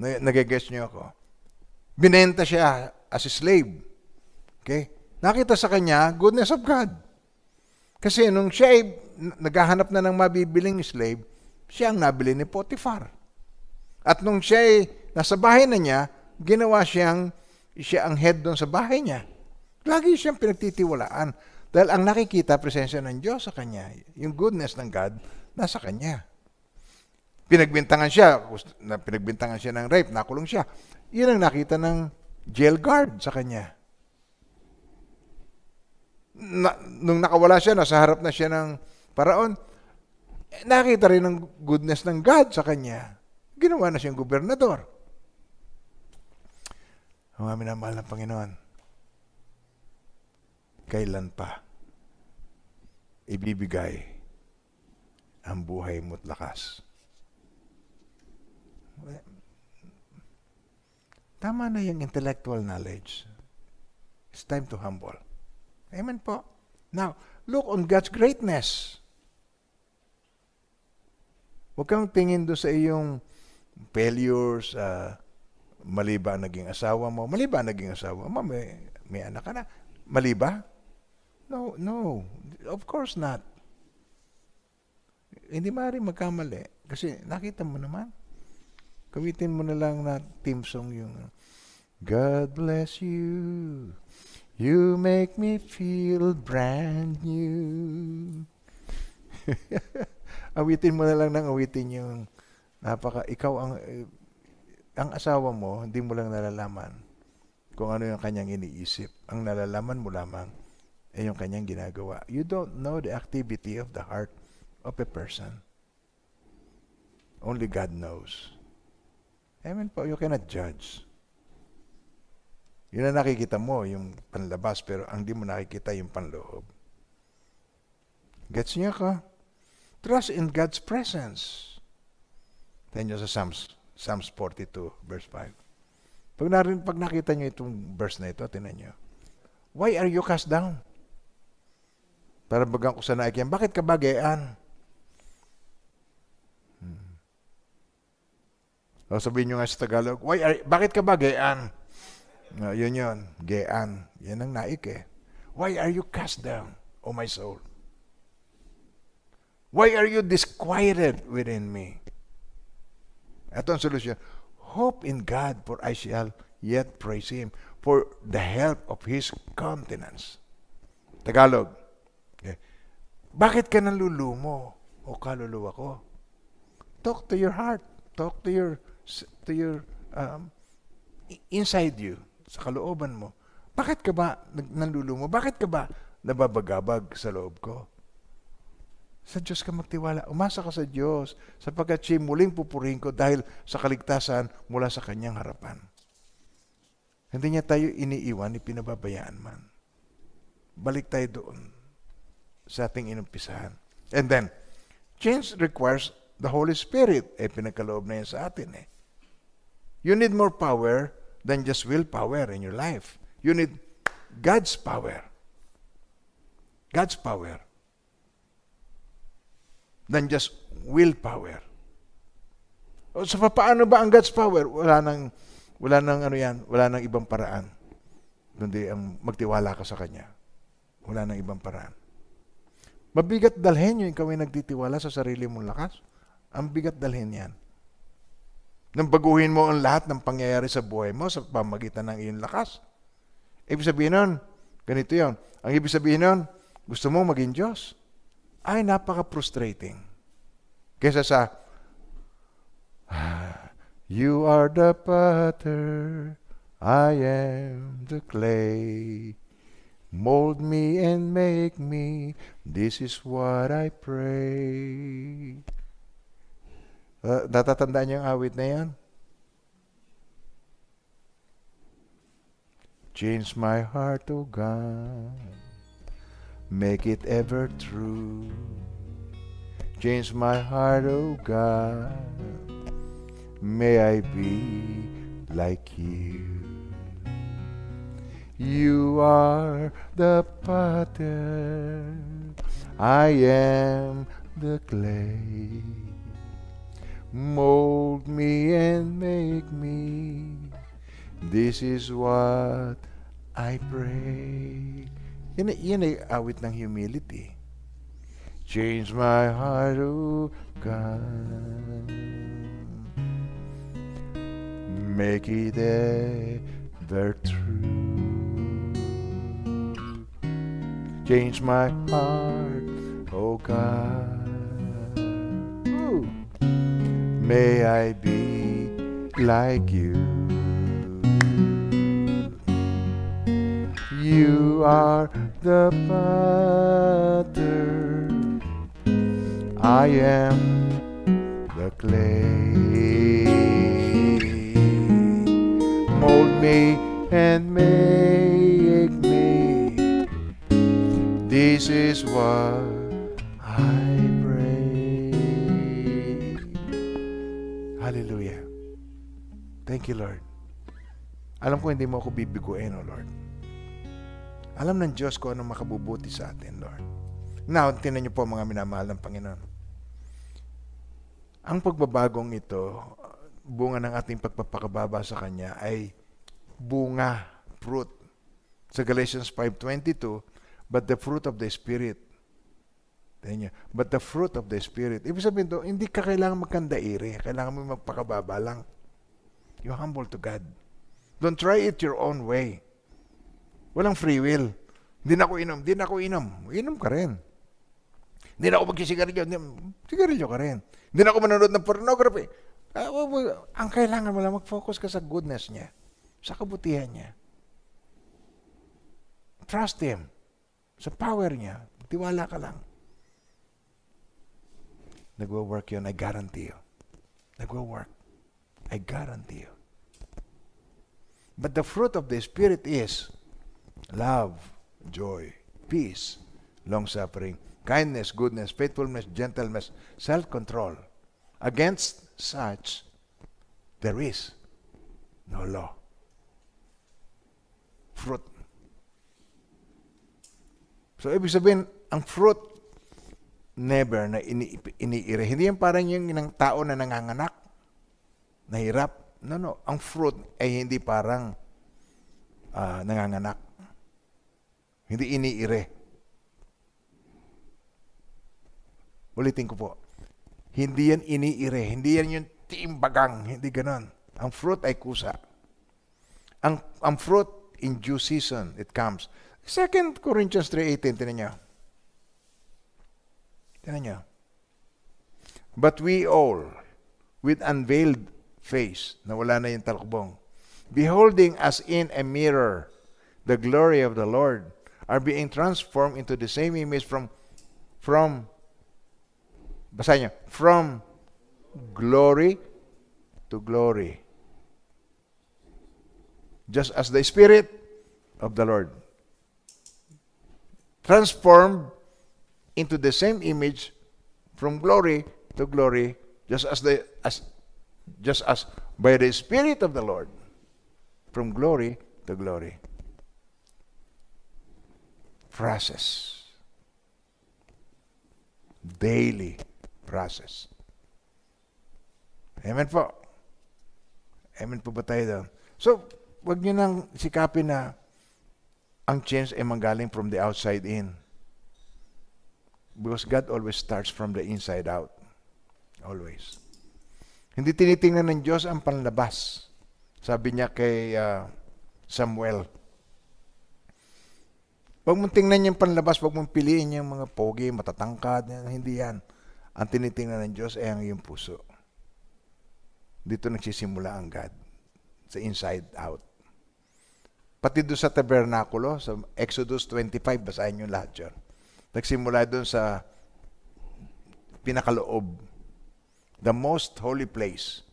Nag-guess niyo ako. Binenta siya as a slave. Okay? Nakita sa kanya, goodness of God. Kasi nung siya ay naghahanap na ng mabibiling slave, siya ang nabili ni Potiphar. At nung siya ay nasa bahay na niya, ginawa siyang siya ang head doon sa bahay niya. Lagi siyang pinagtitiwalaan. Dahil ang nakikita, presensya ng Diyos sa kanya. Yung goodness ng God, nasa kanya. Pinagbintangan siya, pinagbintangan siya ng rape, nakulong siya. Yun ang nakita ng jail guard sa kanya. Na, nung nakawala siya, nasa harap na siya ng paraon, eh, nakita rin ang goodness ng God sa kanya. Ginawa na siyang gobernador. Ang amin ang mahal ng Panginoon. Kailan pa ibibigay ang buhay mo't lakas? Tama na yung intellectual knowledge. It's time to humble. Amen po. Now, look on God's greatness. Huwag kang tingin doon sa iyong failures, uh, Mali naging asawa mo? Mali naging asawa mo? May, may anak ka na. Mali No, no. Of course not. Hindi maaari magkamali. Kasi nakita mo naman. Gamitin mo na lang na team song yung God bless you. You make me feel brand new. awitin mo na lang ng awitin yung napaka, ikaw ang, ang asawa mo, hindi mo lang nalalaman kung ano yung kanyang iniisip. Ang nalalaman mo lamang ay yung kanyang ginagawa. You don't know the activity of the heart of a person. Only God knows. Amen po, you cannot judge. Yun ang nakikita mo, yung panlabas, pero ang di mo nakikita yung panloob. Gets niya ka? Trust in God's presence. Tignan sa Psalms Psalms 42, verse 5. Pag, narin, pag nakita nyo itong verse na ito, tinan nyo, Why are you cast down? Para bagang ko sa naikyan, bakit ka bagayaan? Hmm. O sabihin nyo nga sa Tagalog, Why are, bakit ka bagayaan? No, yun yun, gean. Yan ang naik eh. Why are you cast down, O my soul? Why are you disquieted within me? Ito ang solusyon. Hope in God for I shall yet praise Him for the help of His countenance. Tagalog. Okay. Bakit ka nalulumo o kaluluwa ko? Talk to your heart. Talk to your to your um, inside you, sa kalooban mo. Bakit ka ba nalulumo? Bakit ka ba nababagabag sa loob ko? Sa Diyos ka magtiwala. Umasa ka sa Diyos sapagkat siya muling pupurihin ko dahil sa kaligtasan mula sa kanyang harapan. Hindi niya tayo iniiwan, ipinababayaan man. Balik tayo doon sa ating inumpisahan. And then, change requires the Holy Spirit. Eh, pinagkaloob na yan sa atin eh. You need more power than just willpower in your life. You need God's power. God's power than just willpower. So paano ba ang God's power? Wala nang wala nang ano yan, wala nang ibang paraan kundi ang magtiwala ka sa kanya. Wala nang ibang paraan. Mabigat dalhin yung ikaw ay nagtitiwala sa sarili mong lakas. Ang bigat dalhin yan. Nang baguhin mo ang lahat ng pangyayari sa buhay mo sa pamagitan ng iyong lakas. Ibig sabihin nun, ganito yon. Ang ibig sabihin nun, gusto mo maging Diyos ay napaka-frustrating. Kesa sa, ah, You are the potter, I am the clay. Mold me and make me, this is what I pray. Uh, natatandaan niyo ang awit na yan? Change my heart, O oh God. make it ever true. Change my heart, oh God, may I be like you. You are the potter, I am the clay. Mold me and make me, this is what I pray. Yan, yan ay awit ng humility. Change my heart, O oh God. Make it ever true. Change my heart, O oh God. Ooh. May I be like you. You are the potter, I am the clay. Mold me and make me. This is what I pray. Hallelujah. Thank you, Lord. Alam ko hindi mo ako bibiguin, O oh Lord. Alam ng Diyos kung anong makabubuti sa atin, Lord. Now, tinan niyo po mga minamahal ng Panginoon. Ang pagbabagong ito, bunga ng ating pagpapakababa sa Kanya ay bunga, fruit. Sa Galatians 5.22, But the fruit of the Spirit. Tinan niyo, But the fruit of the Spirit. Ibig sabihin to, hindi ka kailangan magkandairi. Kailangan mo magpakababa lang. You humble to God. Don't try it your own way. Walang free will. Hindi na ako inom, hindi na ako inom. Inom ka rin. Hindi na ako magsisigarilyo. Sigarilyo ka rin. Hindi na ako manonood ng pornography. Uh, ang kailangan mo lang, mag-focus ka sa goodness niya. Sa kabutihan niya. Trust Him. Sa power niya. Tiwala ka lang. Nagwo-work yun, I guarantee you. Nagwo-work. I guarantee you. But the fruit of the Spirit is love, joy, peace, long-suffering, kindness, goodness, faithfulness, gentleness, self-control. Against such, there is no law. Fruit. So, ibig sabihin, ang fruit, never na ini iniire. Hindi yan parang yung ng tao na nanganganak, nahirap. No, no. Ang fruit ay hindi parang uh, nanganganak. Hindi iniire. Ulitin ko po. Hindi yan iniire. Hindi yan yung timbagang. Hindi ganon. Ang fruit ay kusa. Ang, ang fruit in due season, it comes. 2 Corinthians 3.18, tinan niya. Tinan niya. But we all, with unveiled face, nawala na yung talakbong, beholding as in a mirror the glory of the Lord, are being transformed into the same image from from basanya from glory to glory just as the spirit of the Lord transformed into the same image from glory to glory just as the as just as by the spirit of the Lord from glory to glory process. Daily process. Amen po. Amen po ba tayo doon? So, wag nyo nang sikapin na ang change ay manggaling from the outside in. Because God always starts from the inside out. Always. Hindi tinitingnan ng Diyos ang panlabas. Sabi niya kay uh, Samuel, Huwag mong tingnan yung panlabas, huwag mong piliin yung mga pogi, matatangkad, hindi yan. Ang tinitingnan ng Diyos ay ang iyong puso. Dito nagsisimula ang God, sa inside out. Pati doon sa tabernakulo, sa Exodus 25, basahin nyo lahat yun. Nagsimula doon sa pinakaloob, the most holy place,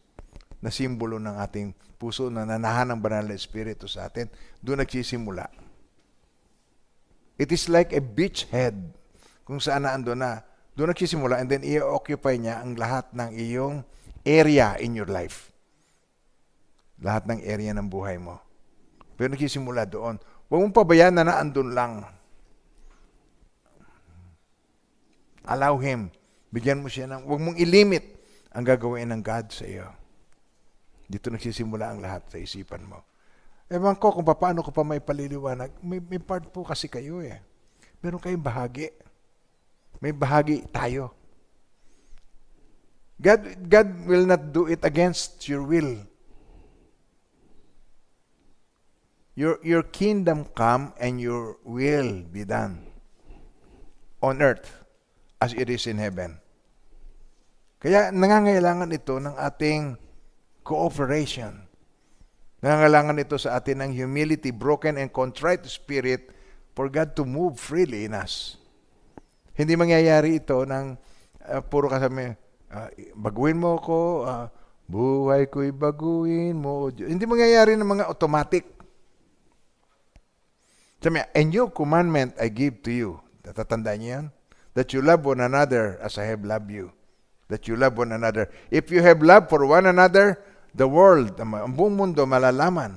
na simbolo ng ating puso na nanahan ng banal na Espiritu sa atin, doon nagsisimula It is like a beachhead kung saan na ando na. Doon nagsisimula and then i-occupy niya ang lahat ng iyong area in your life. Lahat ng area ng buhay mo. Pero nagsisimula doon. Huwag mong pabayaan na naandun lang. Allow Him. Bigyan mo siya ng, huwag mong ilimit ang gagawin ng God sa iyo. Dito nagsisimula ang lahat sa isipan mo. Ewan ko kung paano ko pa may paliliwanag. May, may part po kasi kayo eh. Meron kayong bahagi. May bahagi tayo. God, God will not do it against your will. Your, your kingdom come and your will be done on earth as it is in heaven. Kaya nangangailangan ito ng ating cooperation Nangangailangan ito sa atin ng humility, broken and contrite spirit for God to move freely in us. Hindi mangyayari ito ng uh, puro kasama, uh, baguhin mo ako, uh, ah, buhay ko'y baguhin mo. Hindi mangyayari ng mga automatic. Sabi niya, a new commandment I give to you. Natatandaan niyo yan? That you love one another as I have loved you. That you love one another. If you have love for one another, the world, ang buong mundo malalaman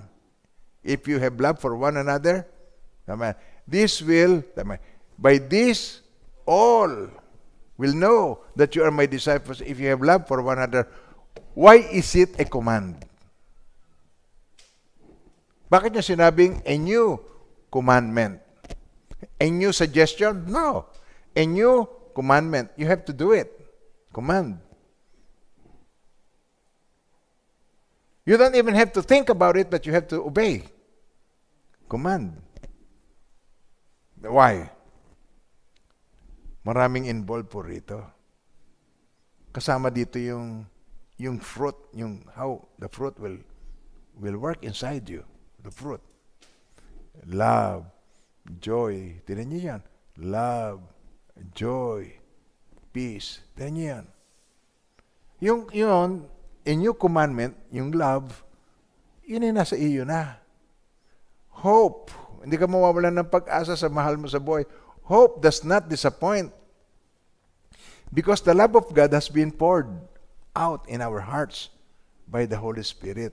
if you have love for one another. Tama. This will, tama, by this, all will know that you are my disciples if you have love for one another. Why is it a command? Bakit niya sinabing a new commandment? A new suggestion? No. A new commandment. You have to do it. Command. You don't even have to think about it, but you have to obey. Command. Why? Maraming involved po rito. Kasama dito yung yung fruit, yung how the fruit will will work inside you. The fruit. Love, joy. Tinan niyo yan. Love, joy, peace. Tinan niyo yan. Yung, yun, in inyo commandment, yung love, yun ay nasa iyo na. Hope. Hindi ka mawawalan ng pag-asa sa mahal mo sa boy. Hope does not disappoint. Because the love of God has been poured out in our hearts by the Holy Spirit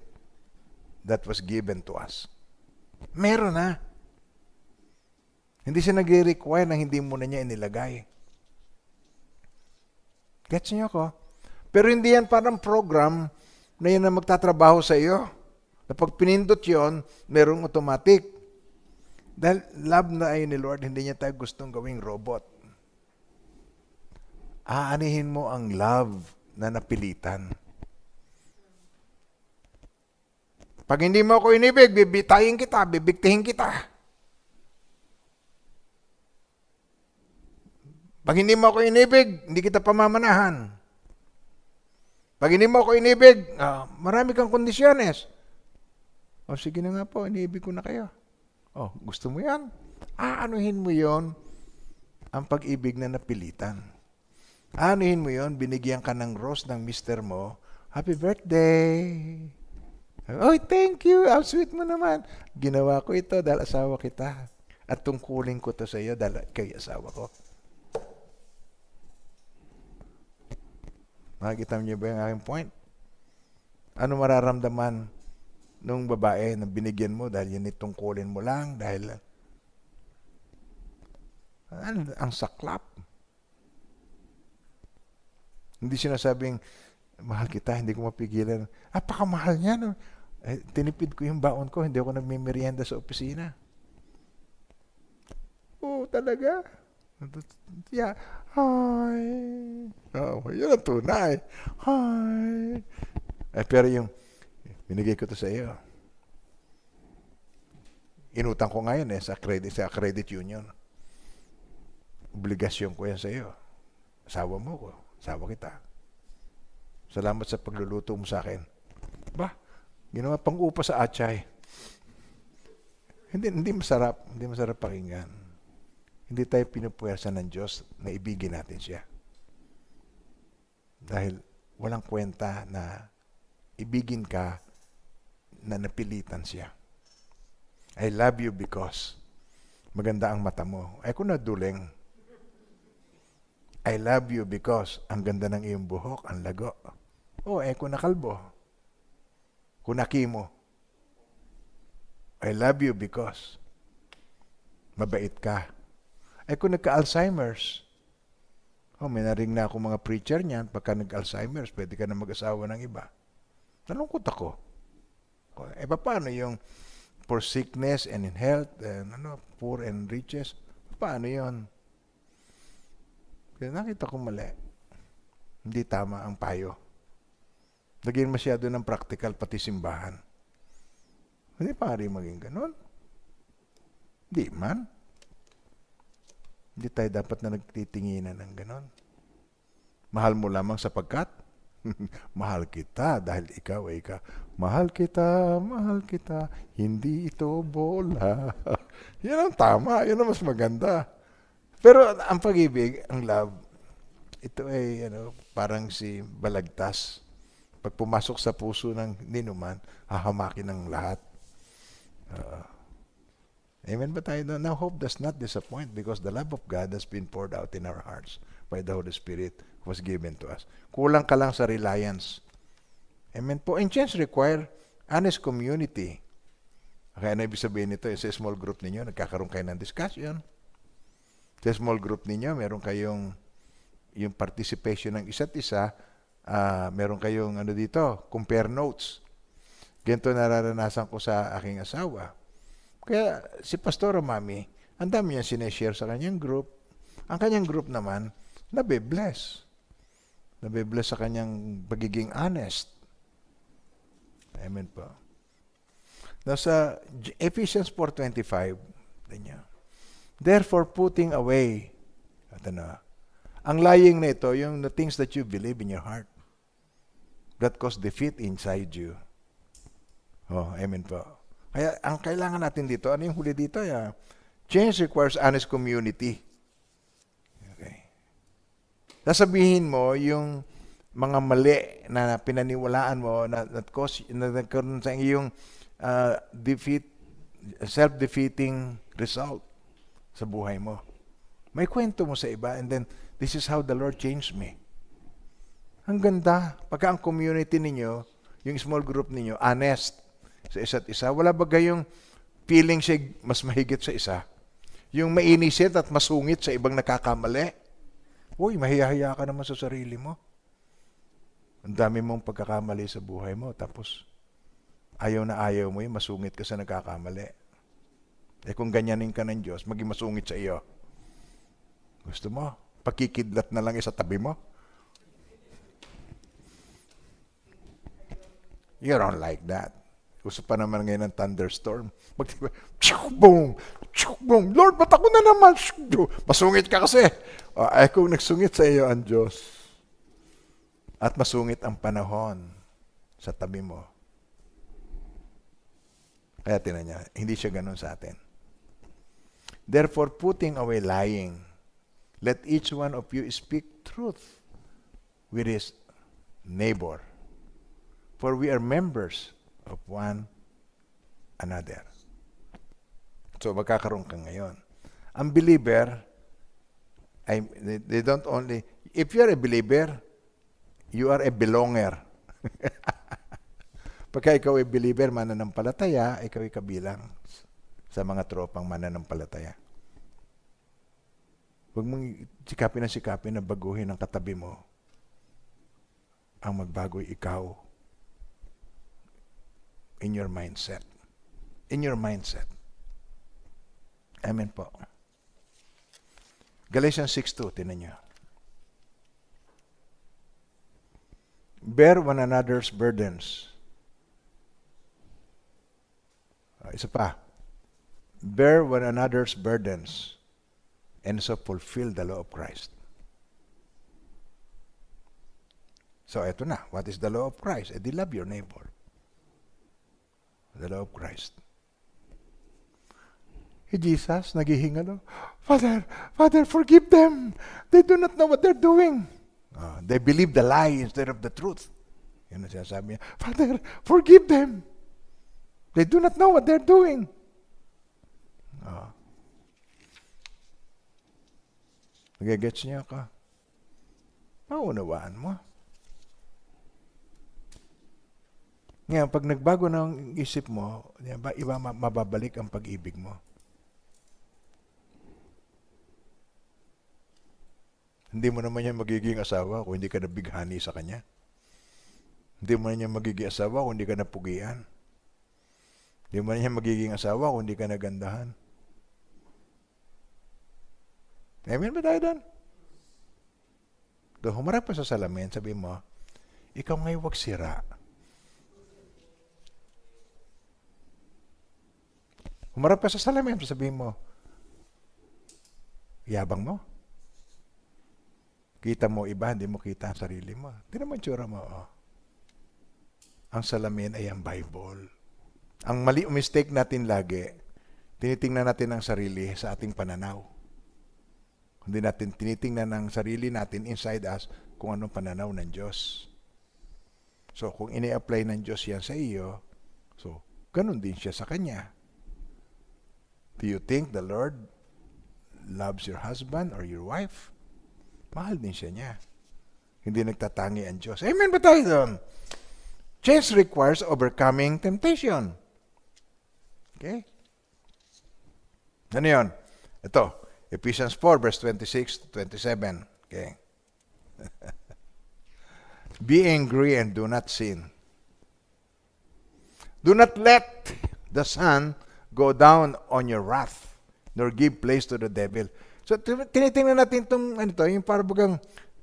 that was given to us. Meron na. Hindi siya nagre-require na hindi mo na niya inilagay. Gets niyo ako? Pero hindi yan parang program na yan na magtatrabaho sa iyo. Na pag pinindot yon, merong automatic. Dahil love na ayon ni Lord, hindi niya tayo gustong gawing robot. Aanihin mo ang love na napilitan. Pag hindi mo ako inibig, bibitayin kita, bibiktihin kita. Pag hindi mo ako inibig, hindi kita pamamanahan. Pag hindi mo ako inibig, uh, marami kang kondisyones. O sige na nga po, inibig ko na kayo. O, gusto mo yan? Aanuhin mo yon ang pag-ibig na napilitan. Aanuhin mo yon binigyan ka ng rose ng mister mo, Happy birthday! Oh, thank you! How sweet mo naman! Ginawa ko ito dahil asawa kita. At tungkulin ko to sa iyo dahil kay asawa ko. Nakikita niyo ba yung aking point? Ano mararamdaman nung babae na binigyan mo dahil yun tungkulin mo lang, dahil ang, ang saklap. Hindi sinasabing, mahal kita, hindi ko mapigilan. Apakamahal niya. No? Eh, tinipid ko yung baon ko, hindi ako nagmimerienda sa opisina. Oo, oh, talaga. Yeah. Hi. Oh, yun ang tunay. Hi. Eh, pero yung, binigay ko to sa iyo. Inutang ko ngayon eh, sa credit, sa credit union. Obligasyon ko yan sa iyo. Sawa mo ko. Sawa kita. Salamat sa pagluluto mo sa akin. Ba, ginawa pang upa sa atchay. Hindi, hindi masarap. Hindi masarap pakinggan. Hindi tayo pinupwersa ng Diyos na ibigin natin siya. Dahil walang kwenta na ibigin ka na napilitan siya. I love you because maganda ang mata mo. Ay, kung naduling. I love you because ang ganda ng iyong buhok, ang lago. O, oh, eh, kung nakalbo. Kung nakimo. I love you because mabait ka. Eh kung nagka-Alzheimer's, oh, may naring na ako mga preacher niyan, pagka nag-Alzheimer's, pwede ka na mag-asawa ng iba. Nalungkot ako. Oh, eh paano yung for sickness and in health, and ano, poor and riches? Paano yon? Kaya nakita ko mali. Hindi tama ang payo. Lagyan masyado ng practical, pati simbahan. Hindi pa maging ganun. Hindi man. Hindi tayo dapat na nagtitinginan ng ganon. Mahal mo lamang sapagkat mahal kita dahil ikaw ay ka. Mahal kita, mahal kita, hindi ito bola. yan ang tama, yan ang mas maganda. Pero ang pag-ibig, ang love, ito ay ano, parang si balagtas. Pag pumasok sa puso ng ninuman, hahamakin ng lahat. Uh, Amen ba tayo Now hope does not disappoint because the love of God has been poured out in our hearts by the Holy Spirit who was given to us. Kulang ka lang sa reliance. Amen po. And chance require honest community. Kaya ano ibig sabihin nito? Sa small group ninyo, nagkakaroon kayo ng discussion. Sa small group ninyo, meron kayong yung participation ng isa't isa, uh, meron kayong ano dito, compare notes. Ganito nararanasan ko sa aking asawa kaya si Pastora Mami, ang dami niyang sineshare sa kanyang group. Ang kanyang group naman, nabe-bless. Nabe-bless sa kanyang pagiging honest. Amen po. Nasa Ephesians 4.25, niya. Therefore, putting away, ito ano, na, ang lying na ito, yung the things that you believe in your heart that cause defeat inside you. Oh, amen po. Kaya ang kailangan natin dito, ano yung huli dito? Yeah. Change requires honest community. Okay. Sasabihin mo yung mga mali na pinaniwalaan mo na that cause na nagkaroon sa yung uh, defeat self-defeating result sa buhay mo. May kwento mo sa iba and then this is how the Lord changed me. Ang ganda, pagka ang community ninyo, yung small group ninyo, honest, sa isa't isa. Wala ba yung feeling siya mas mahigit sa isa? Yung mainisit at masungit sa ibang nakakamali? Uy, mahihahiya ka naman sa sarili mo. Ang dami mong pagkakamali sa buhay mo. Tapos, ayaw na ayaw mo yung masungit ka sa nagkakamali. Eh kung ganyanin ka ng Diyos, maging masungit sa iyo. Gusto mo? Pakikidlat na lang sa tabi mo? You don't like that. Uso pa naman ngayon ng thunderstorm. Mag- diba, boom, boom, Lord, ba't ako na naman? Masungit ka kasi. Ah, o, ay kung nagsungit sa iyo ang Diyos. At masungit ang panahon sa tabi mo. Kaya tinan niya, hindi siya ganun sa atin. Therefore, putting away lying, let each one of you speak truth with his neighbor. For we are members of one another. So magkakaroon ka ngayon. Ang believer, I, they don't only, if you are a believer, you are a belonger. Pagka ikaw ay believer, mananampalataya, ikaw ay kabilang sa mga tropang mananampalataya. Huwag mong sikapin na sikapin na baguhin ang katabi mo. Ang magbago ikaw. in your mindset. In your mindset. Amen po. Galatians 6.2, tinan nyo. Bear one another's burdens. Uh, isa pa. Bear one another's burdens and so fulfill the law of Christ. So, eto na. What is the law of Christ? Eh, love your neighbor the love of Christ. Hey, Jesus, naghihingalo, Father, Father, forgive them. They do not know what they're doing. Uh, they believe the lie instead of the truth. Yun ang sinasabi niya, Father, forgive them. They do not know what they're doing. Uh, ah. Nagagets niya ka. Maunawaan mo. Ngayon, pag nagbago na ang isip mo, ba, iba mababalik ang pag-ibig mo. Hindi mo naman niya magiging asawa kung hindi ka nabighani sa kanya. Hindi mo na niya magiging asawa kung hindi ka napugian. Hindi mo na niya magiging asawa kung hindi ka nagandahan. Amen ba tayo doon? Doon humarap pa sa salamin, sabi mo, ikaw ngay wag sira. Humarap ka sa salamin, sabihin mo, yabang mo. Kita mo iba, hindi mo kita ang sarili mo. Hindi naman tsura mo. Oh. Ang salamin ay ang Bible. Ang mali o mistake natin lagi, tinitingnan natin ang sarili sa ating pananaw. Hindi natin tinitingnan ang sarili natin inside us kung anong pananaw ng Diyos. So, kung ini-apply ng Diyos yan sa iyo, so, ganun din siya sa Kanya. Do you think the Lord loves your husband or your wife? Mahal din siya niya. Hindi nagtatangi ang Diyos. Amen ba tayo doon? Change requires overcoming temptation. Okay? Ano yun? Ito, Ephesians 4 verse 26 to 27. Okay. Be angry and do not sin. Do not let the sun go down on your wrath, nor give place to the devil. So, tinitingnan natin itong, ano to, yung parang uh,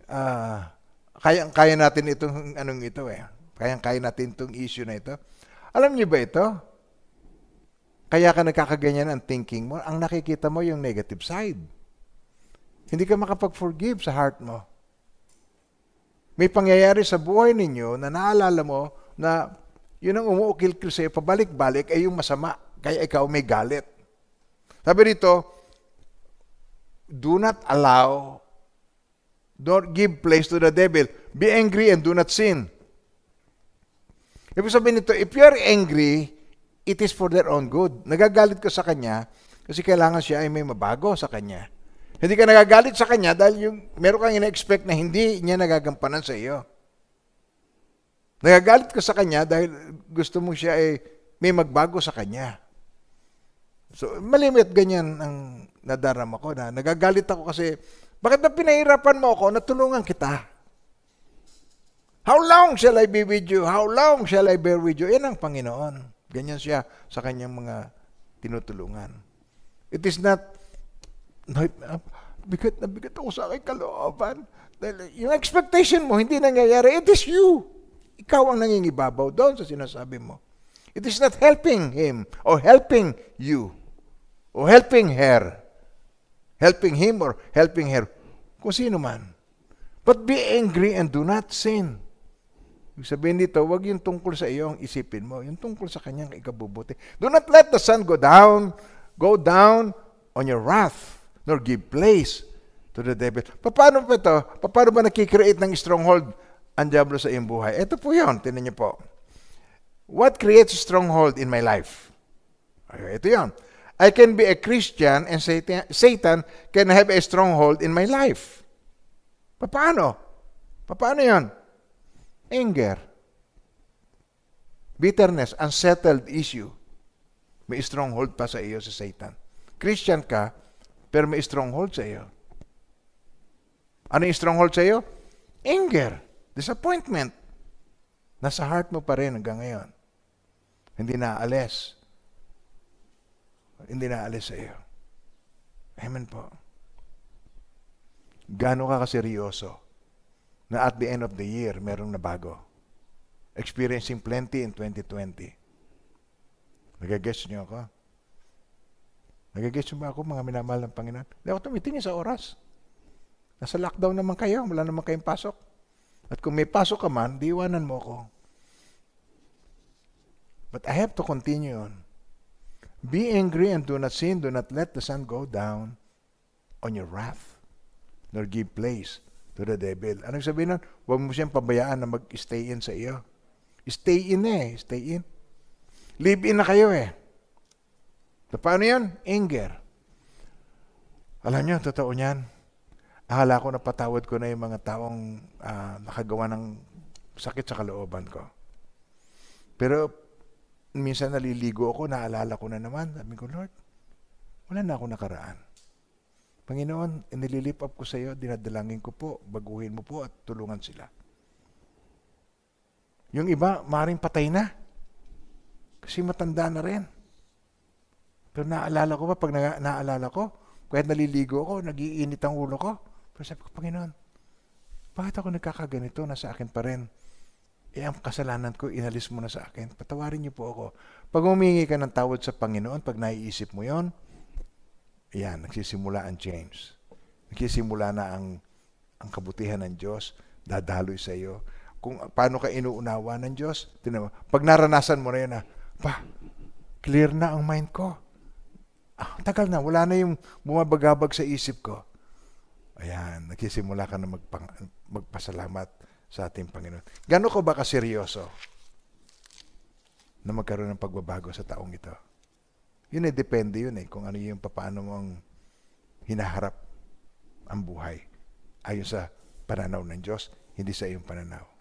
ah, kayang-kaya natin itong, anong ito eh. Kayang-kaya natin itong issue na ito. Alam niyo ba ito? Kaya ka nagkakaganyan ang thinking mo, ang nakikita mo yung negative side. Hindi ka makapag-forgive sa heart mo. May pangyayari sa buhay ninyo na naalala mo na yun ang umuukil-kil sa'yo, pabalik-balik ay yung masama. Kaya ikaw may galit. Sabi dito, do not allow, don't give place to the devil. Be angry and do not sin. Ibig sabihin nito, if you are angry, it is for their own good. Nagagalit ka sa kanya kasi kailangan siya ay may mabago sa kanya. Hindi ka nagagalit sa kanya dahil yung, meron kang ina-expect na hindi niya nagagampanan sa iyo. Nagagalit ka sa kanya dahil gusto mo siya ay may magbago sa kanya. So, malimit ganyan ang nadarama ko na nagagalit ako kasi, bakit na pinahirapan mo ako? na tulungan kita. How long shall I be with you? How long shall I bear with you? Yan ang Panginoon. Ganyan siya sa kanyang mga tinutulungan. It is not, no, ah, bigat na bigat ako sa aking kalooban. Yung expectation mo, hindi nangyayari. It is you. Ikaw ang nangingibabaw doon sa sinasabi mo. It is not helping him or helping you or helping her, helping him or helping her, kung sino man. But be angry and do not sin. Ibig sabihin dito, wag yung tungkol sa iyo ang isipin mo, yung tungkol sa kanyang ikabubuti. Do not let the sun go down, go down on your wrath, nor give place to the devil. Paano ba ito? Paano ba nakikreate ng stronghold ang Diablo sa iyong buhay? Ito po yun, tinan niyo po. What creates stronghold in my life? Ito yun. I can be a Christian and Satan can have a stronghold in my life. Paano? Paano yon? Anger. Bitterness, unsettled issue. May stronghold pa sa iyo si Satan. Christian ka, pero may stronghold sa iyo. Ano yung stronghold sa iyo? Anger, disappointment. Nasa heart mo pa rin hanggang ngayon. Hindi na alis hindi naalis sa iyo. Amen po. Gano ka kaseryoso na at the end of the year, merong nabago. Experiencing plenty in 2020. Nagagets niyo ako? Nagagets niyo ba ako, mga minamahal ng Panginoon? Hindi ako tumitingin sa oras. Nasa lockdown naman kayo, wala naman kayong pasok. At kung may pasok ka man, diwanan mo ako. But I have to continue on. Be angry and do not sin. Do not let the sun go down on your wrath, nor give place to the devil. Anong sabihin nun? Huwag mo siyang pabayaan na mag-stay in sa iyo. Stay in eh. Stay in. Live in na kayo eh. So, paano yun? Anger. Alam niyo, totoo niyan. Akala ko napatawad ko na yung mga taong uh, nakagawa ng sakit sa kalooban ko. Pero minsan naliligo ako, naalala ko na naman. Sabi ko, Lord, wala na ako nakaraan. Panginoon, inililip up ko sa iyo, dinadalangin ko po, baguhin mo po at tulungan sila. Yung iba, maring patay na. Kasi matanda na rin. Pero naalala ko pa, pag na- naalala ko, kahit naliligo ako, nagiinit ang ulo ko. Pero sabi ko, Panginoon, bakit ako nagkakaganito? Nasa akin pa rin eh ang kasalanan ko, inalis mo na sa akin. Patawarin niyo po ako. Pag humingi ka ng tawad sa Panginoon, pag naiisip mo yon, ayan, nagsisimula ang change. Nagsisimula na ang, ang kabutihan ng Diyos, dadaloy sa iyo. Kung paano ka inuunawa ng Diyos, tinama, pag naranasan mo na yun na, pa, clear na ang mind ko. Ah, tagal na, wala na yung bumabagabag sa isip ko. Ayan, nagsisimula ka na magpang, magpasalamat sa ating Panginoon. Gano'n ko ba kaseryoso na magkaroon ng pagbabago sa taong ito? Yun ay depende yun eh, kung ano yung paano mong hinaharap ang buhay ayon sa pananaw ng Diyos, hindi sa iyong pananaw.